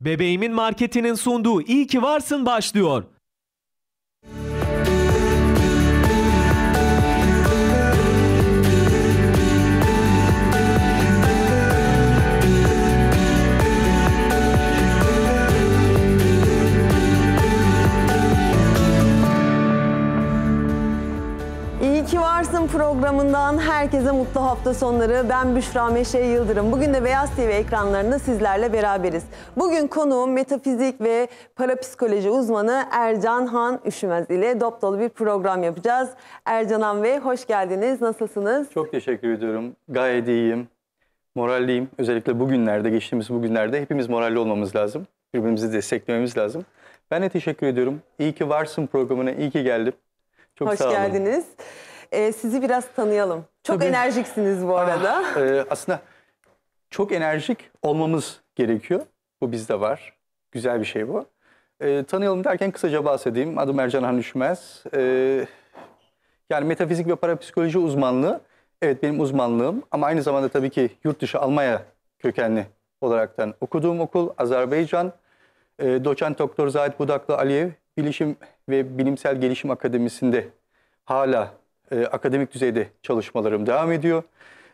Bebeğimin marketinin sunduğu iyi ki varsın başlıyor. Kadın programından herkese mutlu hafta sonları. Ben Büşra Meşe Yıldırım. Bugün de Beyaz TV ekranlarında sizlerle beraberiz. Bugün konuğum metafizik ve parapsikoloji uzmanı Ercan Han Üşümez ile dop bir program yapacağız. Ercan Han Bey hoş geldiniz. Nasılsınız? Çok teşekkür ediyorum. Gayet iyiyim. Moralliyim. Özellikle bugünlerde, geçtiğimiz bugünlerde hepimiz moralli olmamız lazım. Birbirimizi desteklememiz lazım. Ben de teşekkür ediyorum. İyi ki varsın programına, iyi ki geldim. Çok Hoş sağ olun. geldiniz. E, sizi biraz tanıyalım. Çok Tabii. enerjiksiniz bu ah, arada. Ah, e, aslında çok enerjik olmamız gerekiyor. Bu bizde var. Güzel bir şey bu. E, tanıyalım derken kısaca bahsedeyim. Adım Ercan Han E, yani metafizik ve parapsikoloji uzmanlığı. Evet benim uzmanlığım ama aynı zamanda tabii ki yurt dışı Almanya kökenli olaraktan okuduğum okul Azerbaycan. E, doçent Doktor Zahit Budaklı Aliyev Bilişim ve Bilimsel Gelişim Akademisi'nde hala e, akademik düzeyde çalışmalarım devam ediyor.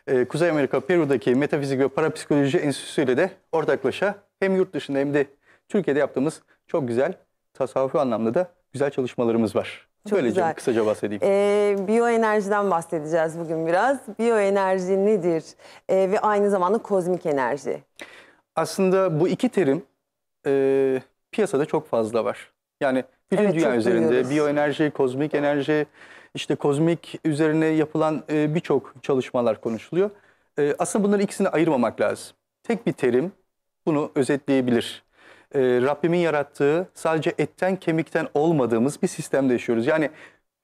E, Kuzey Amerika Peru'daki Metafizik ve Parapsikoloji Enstitüsü ile de ortaklaşa hem yurt dışında hem de Türkiye'de yaptığımız çok güzel tasavvufi anlamda da güzel çalışmalarımız var. Çok Böylece güzel. kısaca bahsedeyim. Ee, biyoenerjiden bahsedeceğiz bugün biraz. Biyoenerji nedir ee, ve aynı zamanda kozmik enerji? Aslında bu iki terim e, piyasada çok fazla var. Yani bütün evet, dünya üzerinde duyuyoruz. biyoenerji, kozmik enerji, işte kozmik üzerine yapılan e, birçok çalışmalar konuşuluyor. E, aslında bunların ikisini ayırmamak lazım. Tek bir terim bunu özetleyebilir. E, Rabbimin yarattığı sadece etten kemikten olmadığımız bir sistemde yaşıyoruz. Yani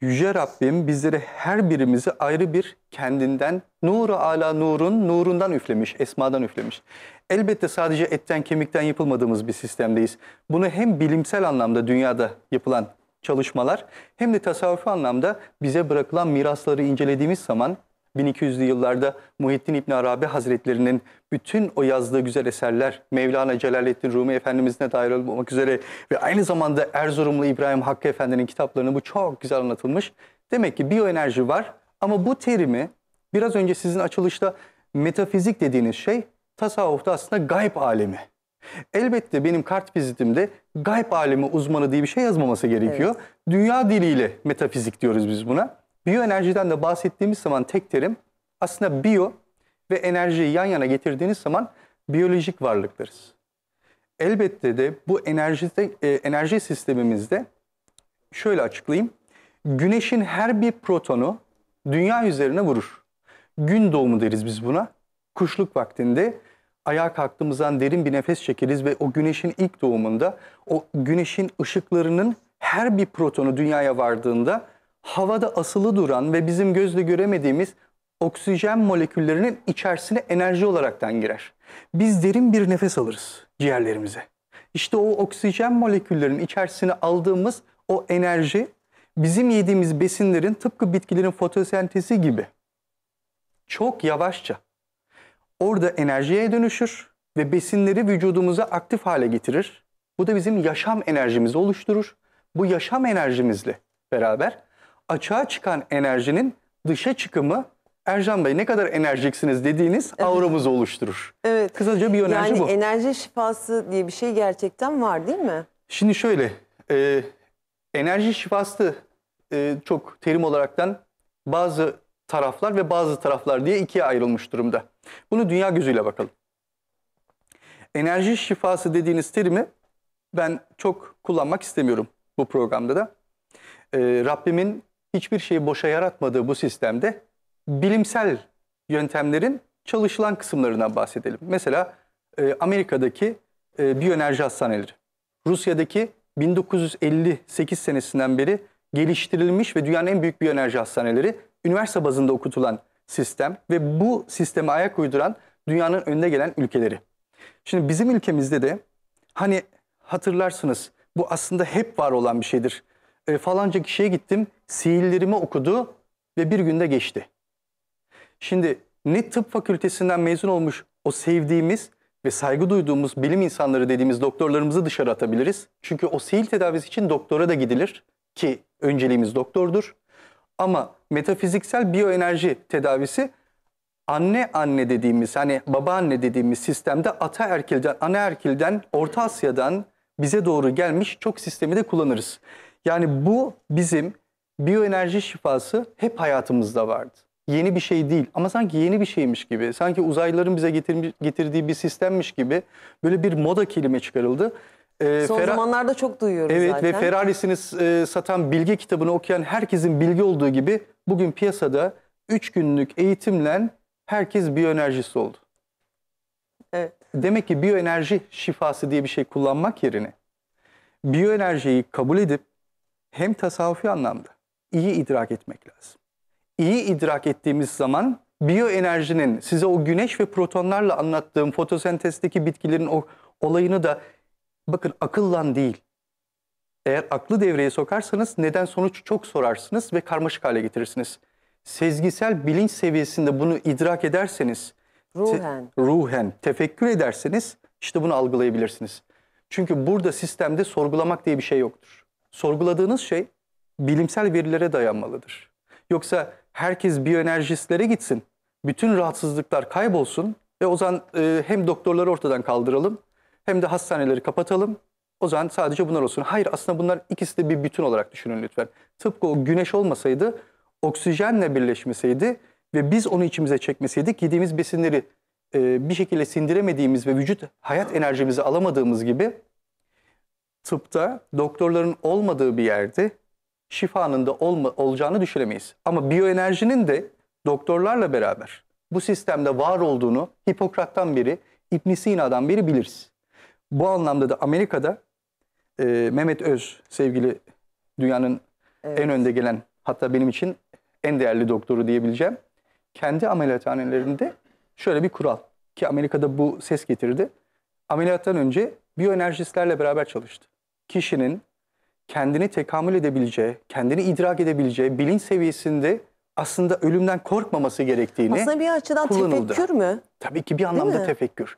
Yüce Rabbim bizleri her birimizi ayrı bir kendinden, nuru ala nurun, nurundan üflemiş, esmadan üflemiş. Elbette sadece etten kemikten yapılmadığımız bir sistemdeyiz. Bunu hem bilimsel anlamda dünyada yapılan çalışmalar hem de tasavvufi anlamda bize bırakılan mirasları incelediğimiz zaman 1200'lü yıllarda Muhittin İbn Arabi Hazretlerinin bütün o yazdığı güzel eserler Mevlana Celaleddin Rumi Efendimiz'ine dair olmak üzere ve aynı zamanda Erzurumlu İbrahim Hakkı Efendi'nin kitaplarını bu çok güzel anlatılmış. Demek ki biyoenerji var ama bu terimi biraz önce sizin açılışta metafizik dediğiniz şey tasavvufta aslında gayb alemi. Elbette benim kart vizitimde gayb alemi uzmanı diye bir şey yazmaması gerekiyor. Evet. Dünya diliyle metafizik diyoruz biz buna. Biyoenerjiden de bahsettiğimiz zaman tek terim aslında biyo ve enerjiyi yan yana getirdiğiniz zaman biyolojik varlıklarız. Elbette de bu enerjide, e, enerji sistemimizde şöyle açıklayayım. Güneşin her bir protonu dünya üzerine vurur. Gün doğumu deriz biz buna. Kuşluk vaktinde ayağa kalktığımızdan derin bir nefes çekeriz ve o güneşin ilk doğumunda o güneşin ışıklarının her bir protonu dünyaya vardığında havada asılı duran ve bizim gözle göremediğimiz oksijen moleküllerinin içerisine enerji olaraktan girer. Biz derin bir nefes alırız ciğerlerimize. İşte o oksijen moleküllerinin içerisine aldığımız o enerji bizim yediğimiz besinlerin tıpkı bitkilerin fotosentezi gibi çok yavaşça orada enerjiye dönüşür ve besinleri vücudumuza aktif hale getirir. Bu da bizim yaşam enerjimizi oluşturur. Bu yaşam enerjimizle beraber açığa çıkan enerjinin dışa çıkımı Ercan Bey ne kadar enerjiksiniz dediğiniz evet. auramızı oluşturur. Evet. Kısaca bir enerji yani bu. Yani enerji şifası diye bir şey gerçekten var değil mi? Şimdi şöyle, e, enerji şifası e, çok terim olaraktan bazı taraflar ve bazı taraflar diye ikiye ayrılmış durumda. Bunu dünya gözüyle bakalım. Enerji şifası dediğiniz terimi ben çok kullanmak istemiyorum bu programda da. Ee, Rabbimin hiçbir şeyi boşa yaratmadığı bu sistemde bilimsel yöntemlerin çalışılan kısımlarından bahsedelim. Mesela e, Amerika'daki e, biyoenerji hastaneleri, Rusya'daki 1958 senesinden beri geliştirilmiş ve dünyanın en büyük biyoenerji hastaneleri üniversite bazında okutulan sistem ve bu sisteme ayak uyduran dünyanın önde gelen ülkeleri. Şimdi bizim ülkemizde de hani hatırlarsınız bu aslında hep var olan bir şeydir. E, falanca kişiye gittim, sihirlerimi okudu ve bir günde geçti. Şimdi ne tıp fakültesinden mezun olmuş o sevdiğimiz ve saygı duyduğumuz bilim insanları dediğimiz doktorlarımızı dışarı atabiliriz. Çünkü o sihir tedavisi için doktora da gidilir ki önceliğimiz doktordur. Ama metafiziksel biyoenerji tedavisi anne anne dediğimiz hani babaanne dediğimiz sistemde ata ataerkilden, anaerkilden, Orta Asya'dan bize doğru gelmiş çok sistemi de kullanırız. Yani bu bizim biyoenerji şifası hep hayatımızda vardı. Yeni bir şey değil ama sanki yeni bir şeymiş gibi, sanki uzaylıların bize getirmiş, getirdiği bir sistemmiş gibi böyle bir moda kelime çıkarıldı. E, Son Ferra- zamanlarda çok duyuyoruz evet, zaten. Evet ve Ferrari'sini e, satan bilgi kitabını okuyan herkesin bilgi olduğu gibi bugün piyasada 3 günlük eğitimle herkes biyoenerjisi oldu. Evet. Demek ki biyoenerji şifası diye bir şey kullanmak yerine biyoenerjiyi kabul edip hem tasavvufi anlamda iyi idrak etmek lazım. İyi idrak ettiğimiz zaman biyoenerjinin size o güneş ve protonlarla anlattığım fotosentezdeki bitkilerin o olayını da Bakın akıllan değil. Eğer aklı devreye sokarsanız neden sonuç çok sorarsınız ve karmaşık hale getirirsiniz. Sezgisel bilinç seviyesinde bunu idrak ederseniz, ruhen, te, ruhen tefekkür ederseniz işte bunu algılayabilirsiniz. Çünkü burada sistemde sorgulamak diye bir şey yoktur. Sorguladığınız şey bilimsel verilere dayanmalıdır. Yoksa herkes biyoenerjistlere gitsin, bütün rahatsızlıklar kaybolsun ve o zaman e, hem doktorları ortadan kaldıralım hem de hastaneleri kapatalım. O zaman sadece bunlar olsun. Hayır aslında bunlar ikisi de bir bütün olarak düşünün lütfen. Tıpkı o güneş olmasaydı, oksijenle birleşmeseydi ve biz onu içimize çekmeseydik yediğimiz besinleri e, bir şekilde sindiremediğimiz ve vücut hayat enerjimizi alamadığımız gibi tıpta doktorların olmadığı bir yerde şifanın da olma, olacağını düşünemeyiz. Ama biyoenerjinin de doktorlarla beraber bu sistemde var olduğunu Hipokrat'tan biri, İbn Sina'dan biri biliriz. Bu anlamda da Amerika'da e, Mehmet Öz sevgili dünyanın evet. en önde gelen hatta benim için en değerli doktoru diyebileceğim. Kendi ameliyathanelerinde şöyle bir kural ki Amerika'da bu ses getirdi. Ameliyattan önce biyoenerjistlerle beraber çalıştı. Kişinin kendini tekamül edebileceği, kendini idrak edebileceği bilinç seviyesinde aslında ölümden korkmaması gerektiğini Aslında bir açıdan kullanıldı. tefekkür mü? Tabii ki bir anlamda tefekkür.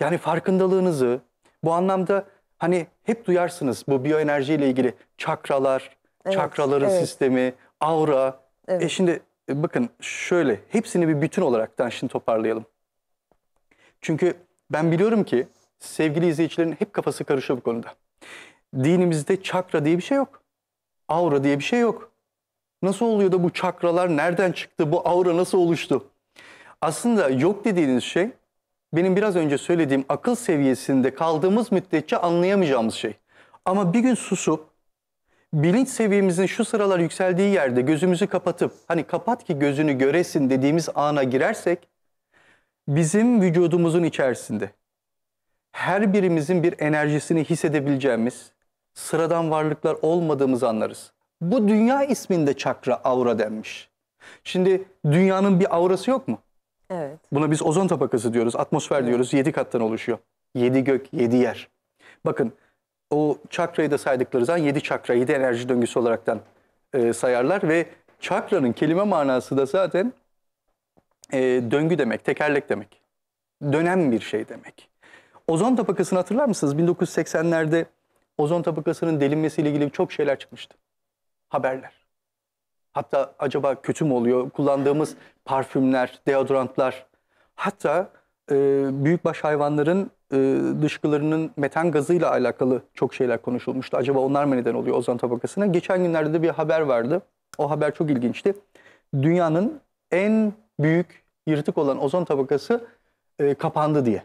Yani farkındalığınızı, bu anlamda hani hep duyarsınız bu biyoenerji ile ilgili çakralar, evet, çakraların evet. sistemi, aura. E evet. E şimdi bakın şöyle hepsini bir bütün olarak şimdi toparlayalım. Çünkü ben biliyorum ki sevgili izleyicilerin hep kafası karışıyor bu konuda. Dinimizde çakra diye bir şey yok. Aura diye bir şey yok. Nasıl oluyor da bu çakralar nereden çıktı? Bu aura nasıl oluştu? Aslında yok dediğiniz şey benim biraz önce söylediğim akıl seviyesinde kaldığımız müddetçe anlayamayacağımız şey. Ama bir gün susup bilinç seviyemizin şu sıralar yükseldiği yerde gözümüzü kapatıp hani kapat ki gözünü göresin dediğimiz ana girersek bizim vücudumuzun içerisinde her birimizin bir enerjisini hissedebileceğimiz sıradan varlıklar olmadığımızı anlarız. Bu dünya isminde çakra aura denmiş. Şimdi dünyanın bir aurası yok mu? Evet. Buna biz ozon tabakası diyoruz, atmosfer evet. diyoruz. Yedi kattan oluşuyor. Yedi gök, yedi yer. Bakın o çakrayı da saydıkları zaman yedi çakra, yedi enerji döngüsü olaraktan e, sayarlar ve çakranın kelime manası da zaten e, döngü demek, tekerlek demek. Dönem bir şey demek. Ozon tabakasını hatırlar mısınız? 1980'lerde ozon tabakasının delinmesiyle ilgili çok şeyler çıkmıştı. Haberler. Hatta acaba kötü mü oluyor? Kullandığımız parfümler, deodorantlar hatta e, büyükbaş hayvanların e, dışkılarının metan gazıyla alakalı çok şeyler konuşulmuştu. Acaba onlar mı neden oluyor ozon tabakasına? Geçen günlerde de bir haber vardı. O haber çok ilginçti. Dünyanın en büyük yırtık olan ozon tabakası e, kapandı diye.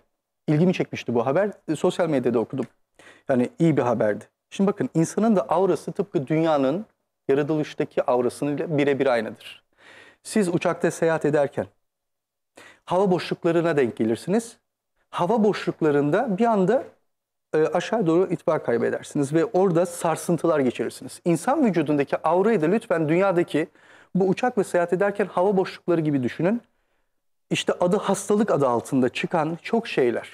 İlgimi çekmişti bu haber. E, sosyal medyada okudum. Yani iyi bir haberdi. Şimdi bakın insanın da aurası tıpkı dünyanın yaratılıştaki avrasıyla birebir aynıdır. Siz uçakta seyahat ederken hava boşluklarına denk gelirsiniz. Hava boşluklarında bir anda e, aşağı doğru itibar kaybedersiniz ve orada sarsıntılar geçirirsiniz. İnsan vücudundaki avrayı da lütfen dünyadaki bu uçakla seyahat ederken hava boşlukları gibi düşünün. İşte adı hastalık adı altında çıkan çok şeyler.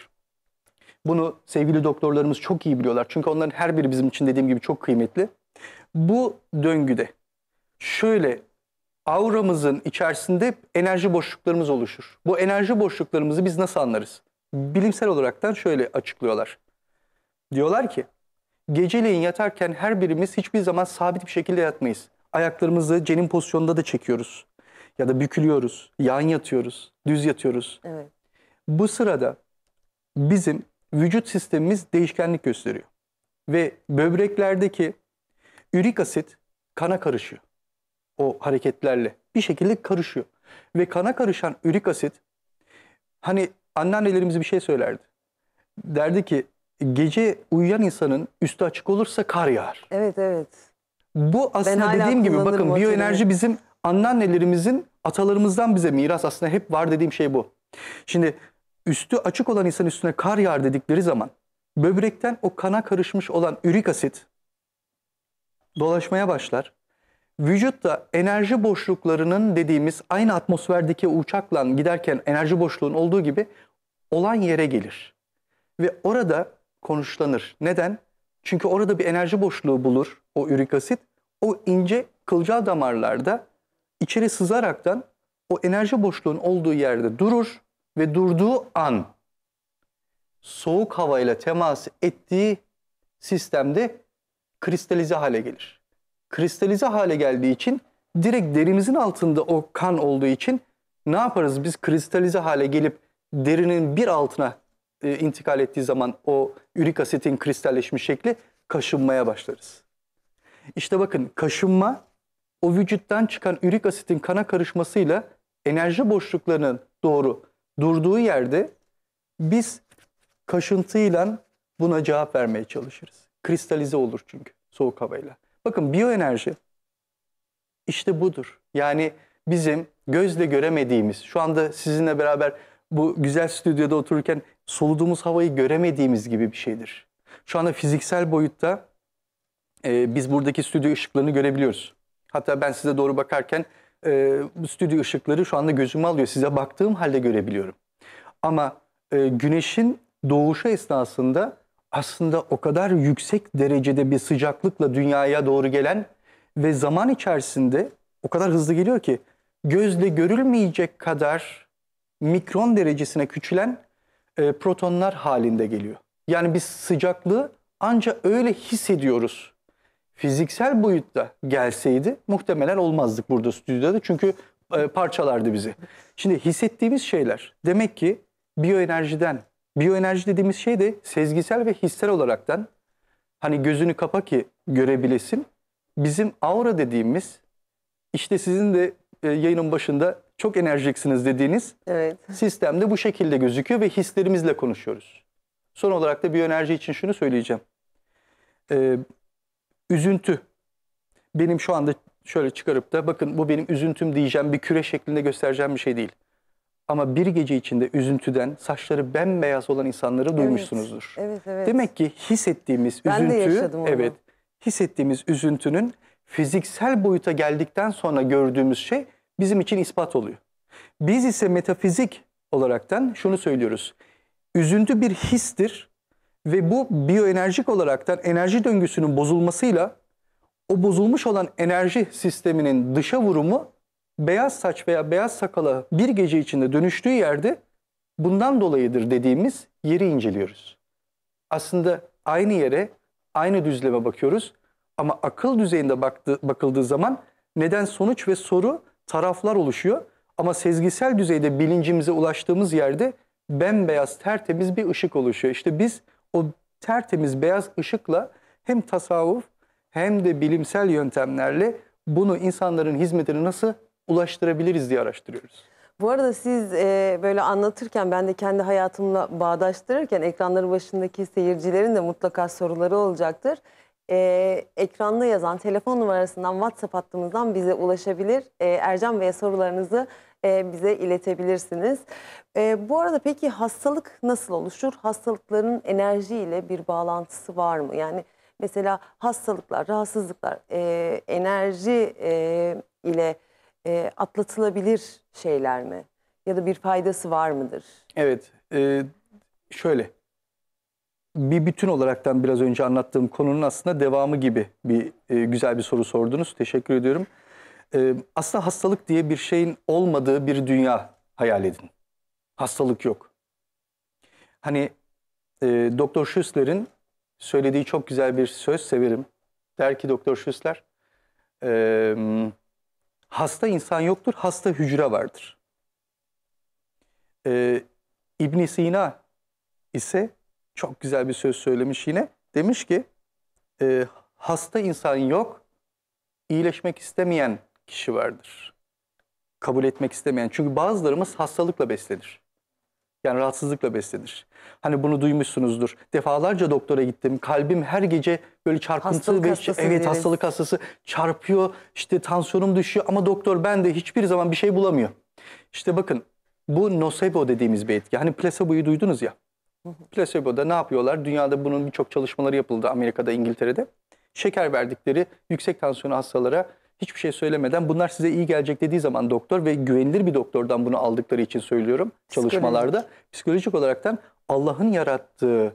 Bunu sevgili doktorlarımız çok iyi biliyorlar. Çünkü onların her biri bizim için dediğim gibi çok kıymetli. Bu döngüde şöyle auramızın içerisinde enerji boşluklarımız oluşur. Bu enerji boşluklarımızı biz nasıl anlarız? Bilimsel olaraktan şöyle açıklıyorlar. Diyorlar ki geceleyin yatarken her birimiz hiçbir zaman sabit bir şekilde yatmayız. Ayaklarımızı cenin pozisyonunda da çekiyoruz. Ya da bükülüyoruz, yan yatıyoruz, düz yatıyoruz. Evet. Bu sırada bizim vücut sistemimiz değişkenlik gösteriyor. Ve böbreklerdeki ürik asit kana karışıyor. O hareketlerle bir şekilde karışıyor. Ve kana karışan ürik asit hani anneannelerimiz bir şey söylerdi. Derdi ki gece uyuyan insanın üstü açık olursa kar yağar. Evet evet. Bu aslında dediğim gibi bakın biyoenerji bizim anneannelerimizin atalarımızdan bize miras aslında hep var dediğim şey bu. Şimdi üstü açık olan insanın üstüne kar yağar dedikleri zaman böbrekten o kana karışmış olan ürik asit dolaşmaya başlar. Vücutta enerji boşluklarının dediğimiz aynı atmosferdeki uçakla giderken enerji boşluğun olduğu gibi olan yere gelir. Ve orada konuşlanır. Neden? Çünkü orada bir enerji boşluğu bulur o ürik asit. O ince kılcal damarlarda içeri sızaraktan o enerji boşluğun olduğu yerde durur ve durduğu an soğuk havayla temas ettiği sistemde kristalize hale gelir. Kristalize hale geldiği için direkt derimizin altında o kan olduğu için ne yaparız? Biz kristalize hale gelip derinin bir altına e, intikal ettiği zaman o ürik asitin kristalleşmiş şekli kaşınmaya başlarız. İşte bakın kaşınma o vücuttan çıkan ürik asitin kana karışmasıyla enerji boşluklarının doğru durduğu yerde biz kaşıntıyla buna cevap vermeye çalışırız. Kristalize olur çünkü soğuk havayla. Bakın biyoenerji işte budur. Yani bizim gözle göremediğimiz, şu anda sizinle beraber bu güzel stüdyoda otururken soluduğumuz havayı göremediğimiz gibi bir şeydir. Şu anda fiziksel boyutta e, biz buradaki stüdyo ışıklarını görebiliyoruz. Hatta ben size doğru bakarken e, stüdyo ışıkları şu anda gözüme alıyor. Size baktığım halde görebiliyorum. Ama e, güneşin doğuşu esnasında aslında o kadar yüksek derecede bir sıcaklıkla dünyaya doğru gelen ve zaman içerisinde o kadar hızlı geliyor ki gözle görülmeyecek kadar mikron derecesine küçülen e, protonlar halinde geliyor. Yani biz sıcaklığı ancak öyle hissediyoruz. Fiziksel boyutta gelseydi muhtemelen olmazdık burada stüdyoda çünkü e, parçalardı bizi. Şimdi hissettiğimiz şeyler demek ki biyoenerjiden Biyoenerji dediğimiz şey de sezgisel ve hissel olaraktan hani gözünü kapa ki görebilesin. Bizim aura dediğimiz işte sizin de e, yayının başında çok enerjiksiniz dediğiniz evet. sistemde bu şekilde gözüküyor ve hislerimizle konuşuyoruz. Son olarak da biyoenerji için şunu söyleyeceğim. Ee, üzüntü. Benim şu anda şöyle çıkarıp da bakın bu benim üzüntüm diyeceğim bir küre şeklinde göstereceğim bir şey değil. Ama bir gece içinde üzüntüden saçları bembeyaz olan insanları evet, duymuşsunuzdur. Evet, evet. Demek ki hissettiğimiz ben üzüntü, de yaşadım onu. evet, hissettiğimiz üzüntünün fiziksel boyuta geldikten sonra gördüğümüz şey bizim için ispat oluyor. Biz ise metafizik olaraktan şunu söylüyoruz. Üzüntü bir histir ve bu biyoenerjik olaraktan enerji döngüsünün bozulmasıyla o bozulmuş olan enerji sisteminin dışa vurumu beyaz saç veya beyaz sakala bir gece içinde dönüştüğü yerde bundan dolayıdır dediğimiz yeri inceliyoruz. Aslında aynı yere, aynı düzleme bakıyoruz ama akıl düzeyinde baktı, bakıldığı zaman neden sonuç ve soru taraflar oluşuyor ama sezgisel düzeyde bilincimize ulaştığımız yerde bembeyaz tertemiz bir ışık oluşuyor. İşte biz o tertemiz beyaz ışıkla hem tasavvuf hem de bilimsel yöntemlerle bunu insanların hizmetine nasıl ulaştırabiliriz diye araştırıyoruz. Bu arada siz e, böyle anlatırken ben de kendi hayatımla bağdaştırırken ekranların başındaki seyircilerin de mutlaka soruları olacaktır. E, ekranda yazan telefon numarasından WhatsApp hattımızdan bize ulaşabilir. E, Ercan Bey'e sorularınızı e, bize iletebilirsiniz. E, bu arada peki hastalık nasıl oluşur? Hastalıkların enerjiyle bir bağlantısı var mı? Yani mesela hastalıklar, rahatsızlıklar e, enerji e, ile e, atlatılabilir şeyler mi? Ya da bir faydası var mıdır? Evet, e, şöyle. Bir bütün olaraktan biraz önce anlattığım konunun aslında devamı gibi bir e, güzel bir soru sordunuz. Teşekkür ediyorum. E, aslında hastalık diye bir şeyin olmadığı bir dünya hayal edin. Hastalık yok. Hani e, Doktor Schüssler'in söylediği çok güzel bir söz severim. Der ki Doktor Schüssler, Hasta insan yoktur, hasta hücre vardır. Ee, ibn Sina ise çok güzel bir söz söylemiş yine. Demiş ki, e, hasta insan yok, iyileşmek istemeyen kişi vardır. Kabul etmek istemeyen. Çünkü bazılarımız hastalıkla beslenir. Yani rahatsızlıkla beslenir. Hani bunu duymuşsunuzdur. Defalarca doktora gittim. Kalbim her gece böyle çarpıntı hastalık ve hastası evet deriz. hastalık hastası çarpıyor. işte tansiyonum düşüyor ama doktor ben de hiçbir zaman bir şey bulamıyor. İşte bakın bu nocebo dediğimiz bir etki. Hani placebo'yu duydunuz ya. Placebo'da ne yapıyorlar? Dünyada bunun birçok çalışmaları yapıldı Amerika'da, İngiltere'de. Şeker verdikleri yüksek tansiyonlu hastalara hiçbir şey söylemeden bunlar size iyi gelecek dediği zaman doktor ve güvenilir bir doktordan bunu aldıkları için söylüyorum çalışmalarda. Psikolojik, psikolojik olaraktan Allah'ın yarattığı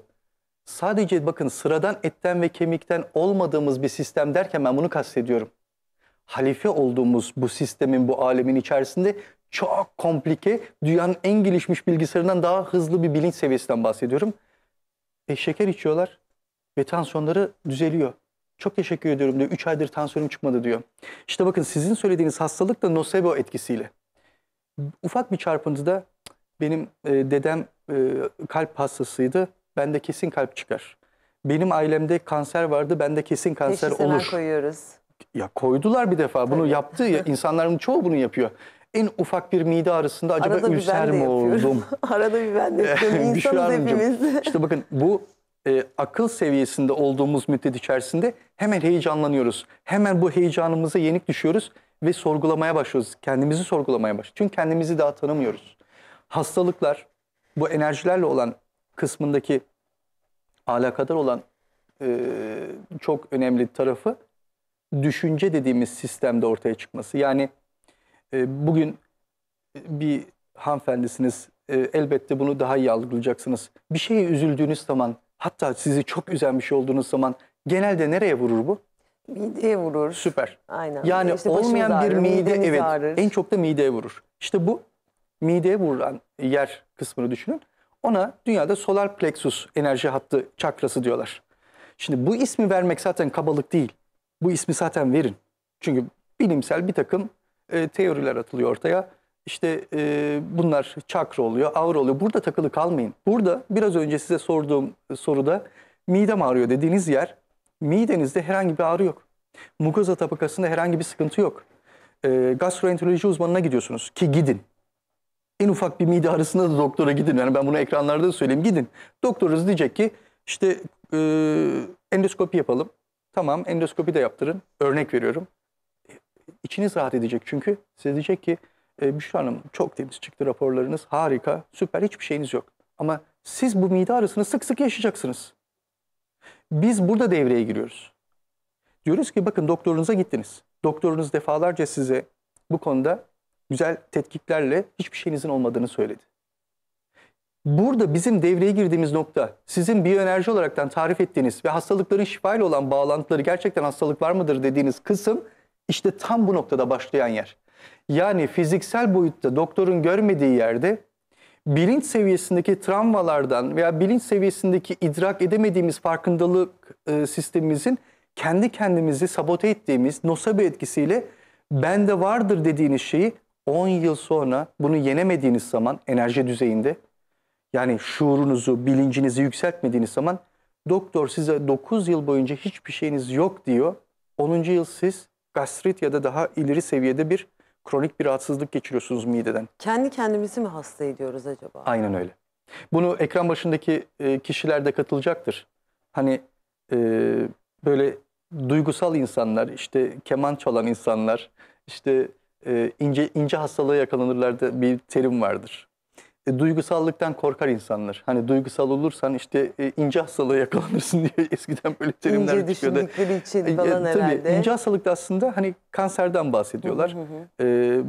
Sadece bakın sıradan etten ve kemikten olmadığımız bir sistem derken ben bunu kastediyorum. Halife olduğumuz bu sistemin, bu alemin içerisinde çok komplike, dünyanın en gelişmiş bilgisayarından daha hızlı bir bilinç seviyesinden bahsediyorum. E, şeker içiyorlar ve tansiyonları düzeliyor. Çok teşekkür ediyorum diyor. Üç aydır tansiyonum çıkmadı diyor. İşte bakın sizin söylediğiniz hastalık da nocebo etkisiyle. Ufak bir çarpıntıda benim e, dedem e, kalp hastasıydı bende kesin kalp çıkar. Benim ailemde kanser vardı, bende kesin kanser Teşhisler olur. koyuyoruz. Ya koydular bir defa. Bunu Tabii. yaptı. Ya, insanların çoğu bunu yapıyor. En ufak bir mide arasında acaba Arada ülser mi oldum? Arada bir ben de yapıyorum. Büşra hepimiz. İşte bakın bu e, akıl seviyesinde olduğumuz müddet içerisinde hemen heyecanlanıyoruz. Hemen bu heyecanımıza yenik düşüyoruz ve sorgulamaya başlıyoruz. Kendimizi sorgulamaya başlıyoruz. Çünkü kendimizi daha tanımıyoruz. Hastalıklar, bu enerjilerle olan kısmındaki alakadar olan e, çok önemli tarafı düşünce dediğimiz sistemde ortaya çıkması. Yani e, bugün e, bir hanımefendisiniz e, elbette bunu daha iyi algılayacaksınız. Bir şeye üzüldüğünüz zaman hatta sizi çok üzen bir şey olduğunuz zaman genelde nereye vurur bu? Mideye vurur. Süper. Aynen. Yani işte olmayan bir ağrır, mide evet ağrır. en çok da mideye vurur. İşte bu mideye vuran yer kısmını düşünün. Ona dünyada solar plexus enerji hattı çakrası diyorlar. Şimdi bu ismi vermek zaten kabalık değil. Bu ismi zaten verin. Çünkü bilimsel bir takım e, teoriler atılıyor ortaya. İşte e, bunlar çakra oluyor, aura oluyor. Burada takılı kalmayın. Burada biraz önce size sorduğum soruda midem ağrıyor dediğiniz yer midenizde herhangi bir ağrı yok. Mukoza tabakasında herhangi bir sıkıntı yok. E, gastroenteroloji uzmanına gidiyorsunuz ki gidin en ufak bir mide ağrısında da doktora gidin. Yani ben bunu ekranlarda da söyleyeyim. Gidin. Doktorunuz diyecek ki işte e, endoskopi yapalım. Tamam endoskopi de yaptırın. Örnek veriyorum. E, içiniz rahat edecek çünkü. Size diyecek ki e, Büşra Hanım çok temiz çıktı raporlarınız. Harika, süper hiçbir şeyiniz yok. Ama siz bu mide ağrısını sık sık yaşayacaksınız. Biz burada devreye giriyoruz. Diyoruz ki bakın doktorunuza gittiniz. Doktorunuz defalarca size bu konuda güzel tetkiklerle hiçbir şeyinizin olmadığını söyledi. Burada bizim devreye girdiğimiz nokta sizin biyoenerji olaraktan tarif ettiğiniz ve hastalıkların şifayla olan bağlantıları gerçekten hastalık var mıdır dediğiniz kısım işte tam bu noktada başlayan yer. Yani fiziksel boyutta doktorun görmediği yerde bilinç seviyesindeki travmalardan veya bilinç seviyesindeki idrak edemediğimiz farkındalık e, sistemimizin kendi kendimizi sabote ettiğimiz nosabe etkisiyle bende vardır dediğiniz şeyi 10 yıl sonra bunu yenemediğiniz zaman enerji düzeyinde yani şuurunuzu, bilincinizi yükseltmediğiniz zaman doktor size 9 yıl boyunca hiçbir şeyiniz yok diyor. 10. yıl siz gastrit ya da daha ileri seviyede bir kronik bir rahatsızlık geçiriyorsunuz mideden. Kendi kendimizi mi hasta ediyoruz acaba? Aynen öyle. Bunu ekran başındaki e, kişiler de katılacaktır. Hani e, böyle duygusal insanlar, işte keman çalan insanlar, işte e, ince ince hastalığa yakalanırlar da bir terim vardır. E, duygusallıktan korkar insanlar. Hani duygusal olursan işte e, ince hastalığa yakalanırsın diye eskiden böyle terimler ince çıkıyordu. İnce düşündükleri için e, falan e, tabii, herhalde. İnce hastalıkta aslında hani kanserden bahsediyorlar. E,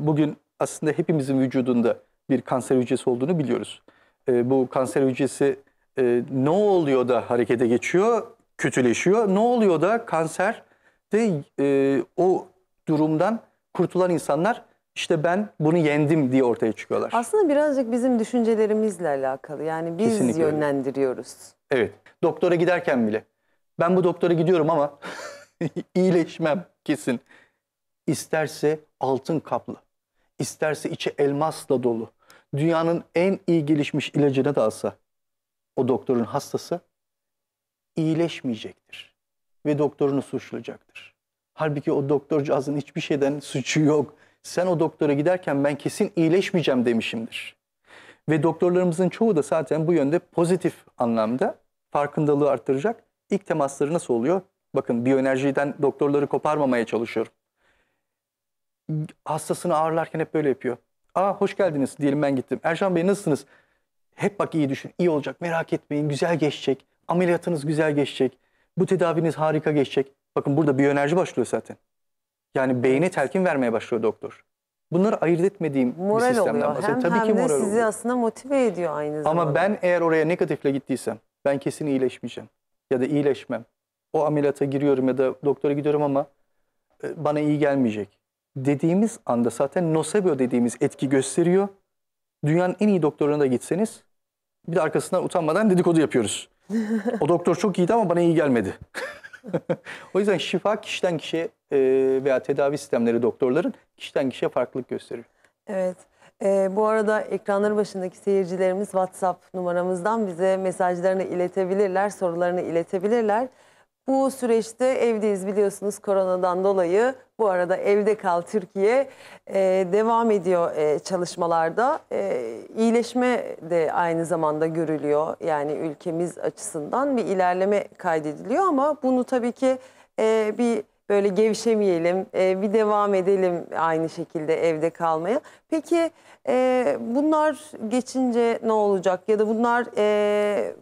bugün aslında hepimizin vücudunda bir kanser hücresi olduğunu biliyoruz. E, bu kanser hücresi e, ne oluyor da harekete geçiyor, kötüleşiyor. Ne oluyor da kanser de e, o durumdan kurtulan insanlar işte ben bunu yendim diye ortaya çıkıyorlar. Aslında birazcık bizim düşüncelerimizle alakalı. Yani biz Kesinlikle yönlendiriyoruz. Evet. Doktora giderken bile. Ben bu doktora gidiyorum ama iyileşmem kesin. İsterse altın kaplı, isterse içi elmasla dolu, dünyanın en iyi gelişmiş ilacını da alsa o doktorun hastası iyileşmeyecektir ve doktorunu suçlayacaktır. Halbuki o doktorcağızın hiçbir şeyden suçu yok. Sen o doktora giderken ben kesin iyileşmeyeceğim demişimdir. Ve doktorlarımızın çoğu da zaten bu yönde pozitif anlamda farkındalığı arttıracak. İlk temasları nasıl oluyor? Bakın biyoenerjiden doktorları koparmamaya çalışıyorum. Hastasını ağırlarken hep böyle yapıyor. Aa hoş geldiniz diyelim ben gittim. Ercan Bey nasılsınız? Hep bak iyi düşün, iyi olacak merak etmeyin, güzel geçecek. Ameliyatınız güzel geçecek. Bu tedaviniz harika geçecek. Bakın burada bir enerji başlıyor zaten. Yani beyne telkin vermeye başlıyor doktor. Bunları ayırt etmediğim moral bir sistemden oluyor. Hem, Tabii hem ki moral de sizi aslında motive ediyor aynı zamanda. Ama ben eğer oraya negatifle gittiysem ben kesin iyileşmeyeceğim ya da iyileşmem. O ameliyata giriyorum ya da doktora gidiyorum ama e, bana iyi gelmeyecek. Dediğimiz anda zaten nosebio dediğimiz etki gösteriyor. Dünyanın en iyi doktoruna da gitseniz bir de arkasından utanmadan dedikodu yapıyoruz. o doktor çok iyiydi ama bana iyi gelmedi. o yüzden şifa kişiden kişiye e, veya tedavi sistemleri doktorların kişiden kişiye farklılık gösterir. Evet. E, bu arada ekranların başındaki seyircilerimiz WhatsApp numaramızdan bize mesajlarını iletebilirler, sorularını iletebilirler. Bu süreçte evdeyiz biliyorsunuz koronadan dolayı. Bu arada Evde Kal Türkiye e, devam ediyor e, çalışmalarda. E, iyileşme de aynı zamanda görülüyor. Yani ülkemiz açısından bir ilerleme kaydediliyor ama bunu tabii ki e, bir böyle gevşemeyelim, e, bir devam edelim aynı şekilde evde kalmaya. Peki e, bunlar geçince ne olacak ya da bunlar... E,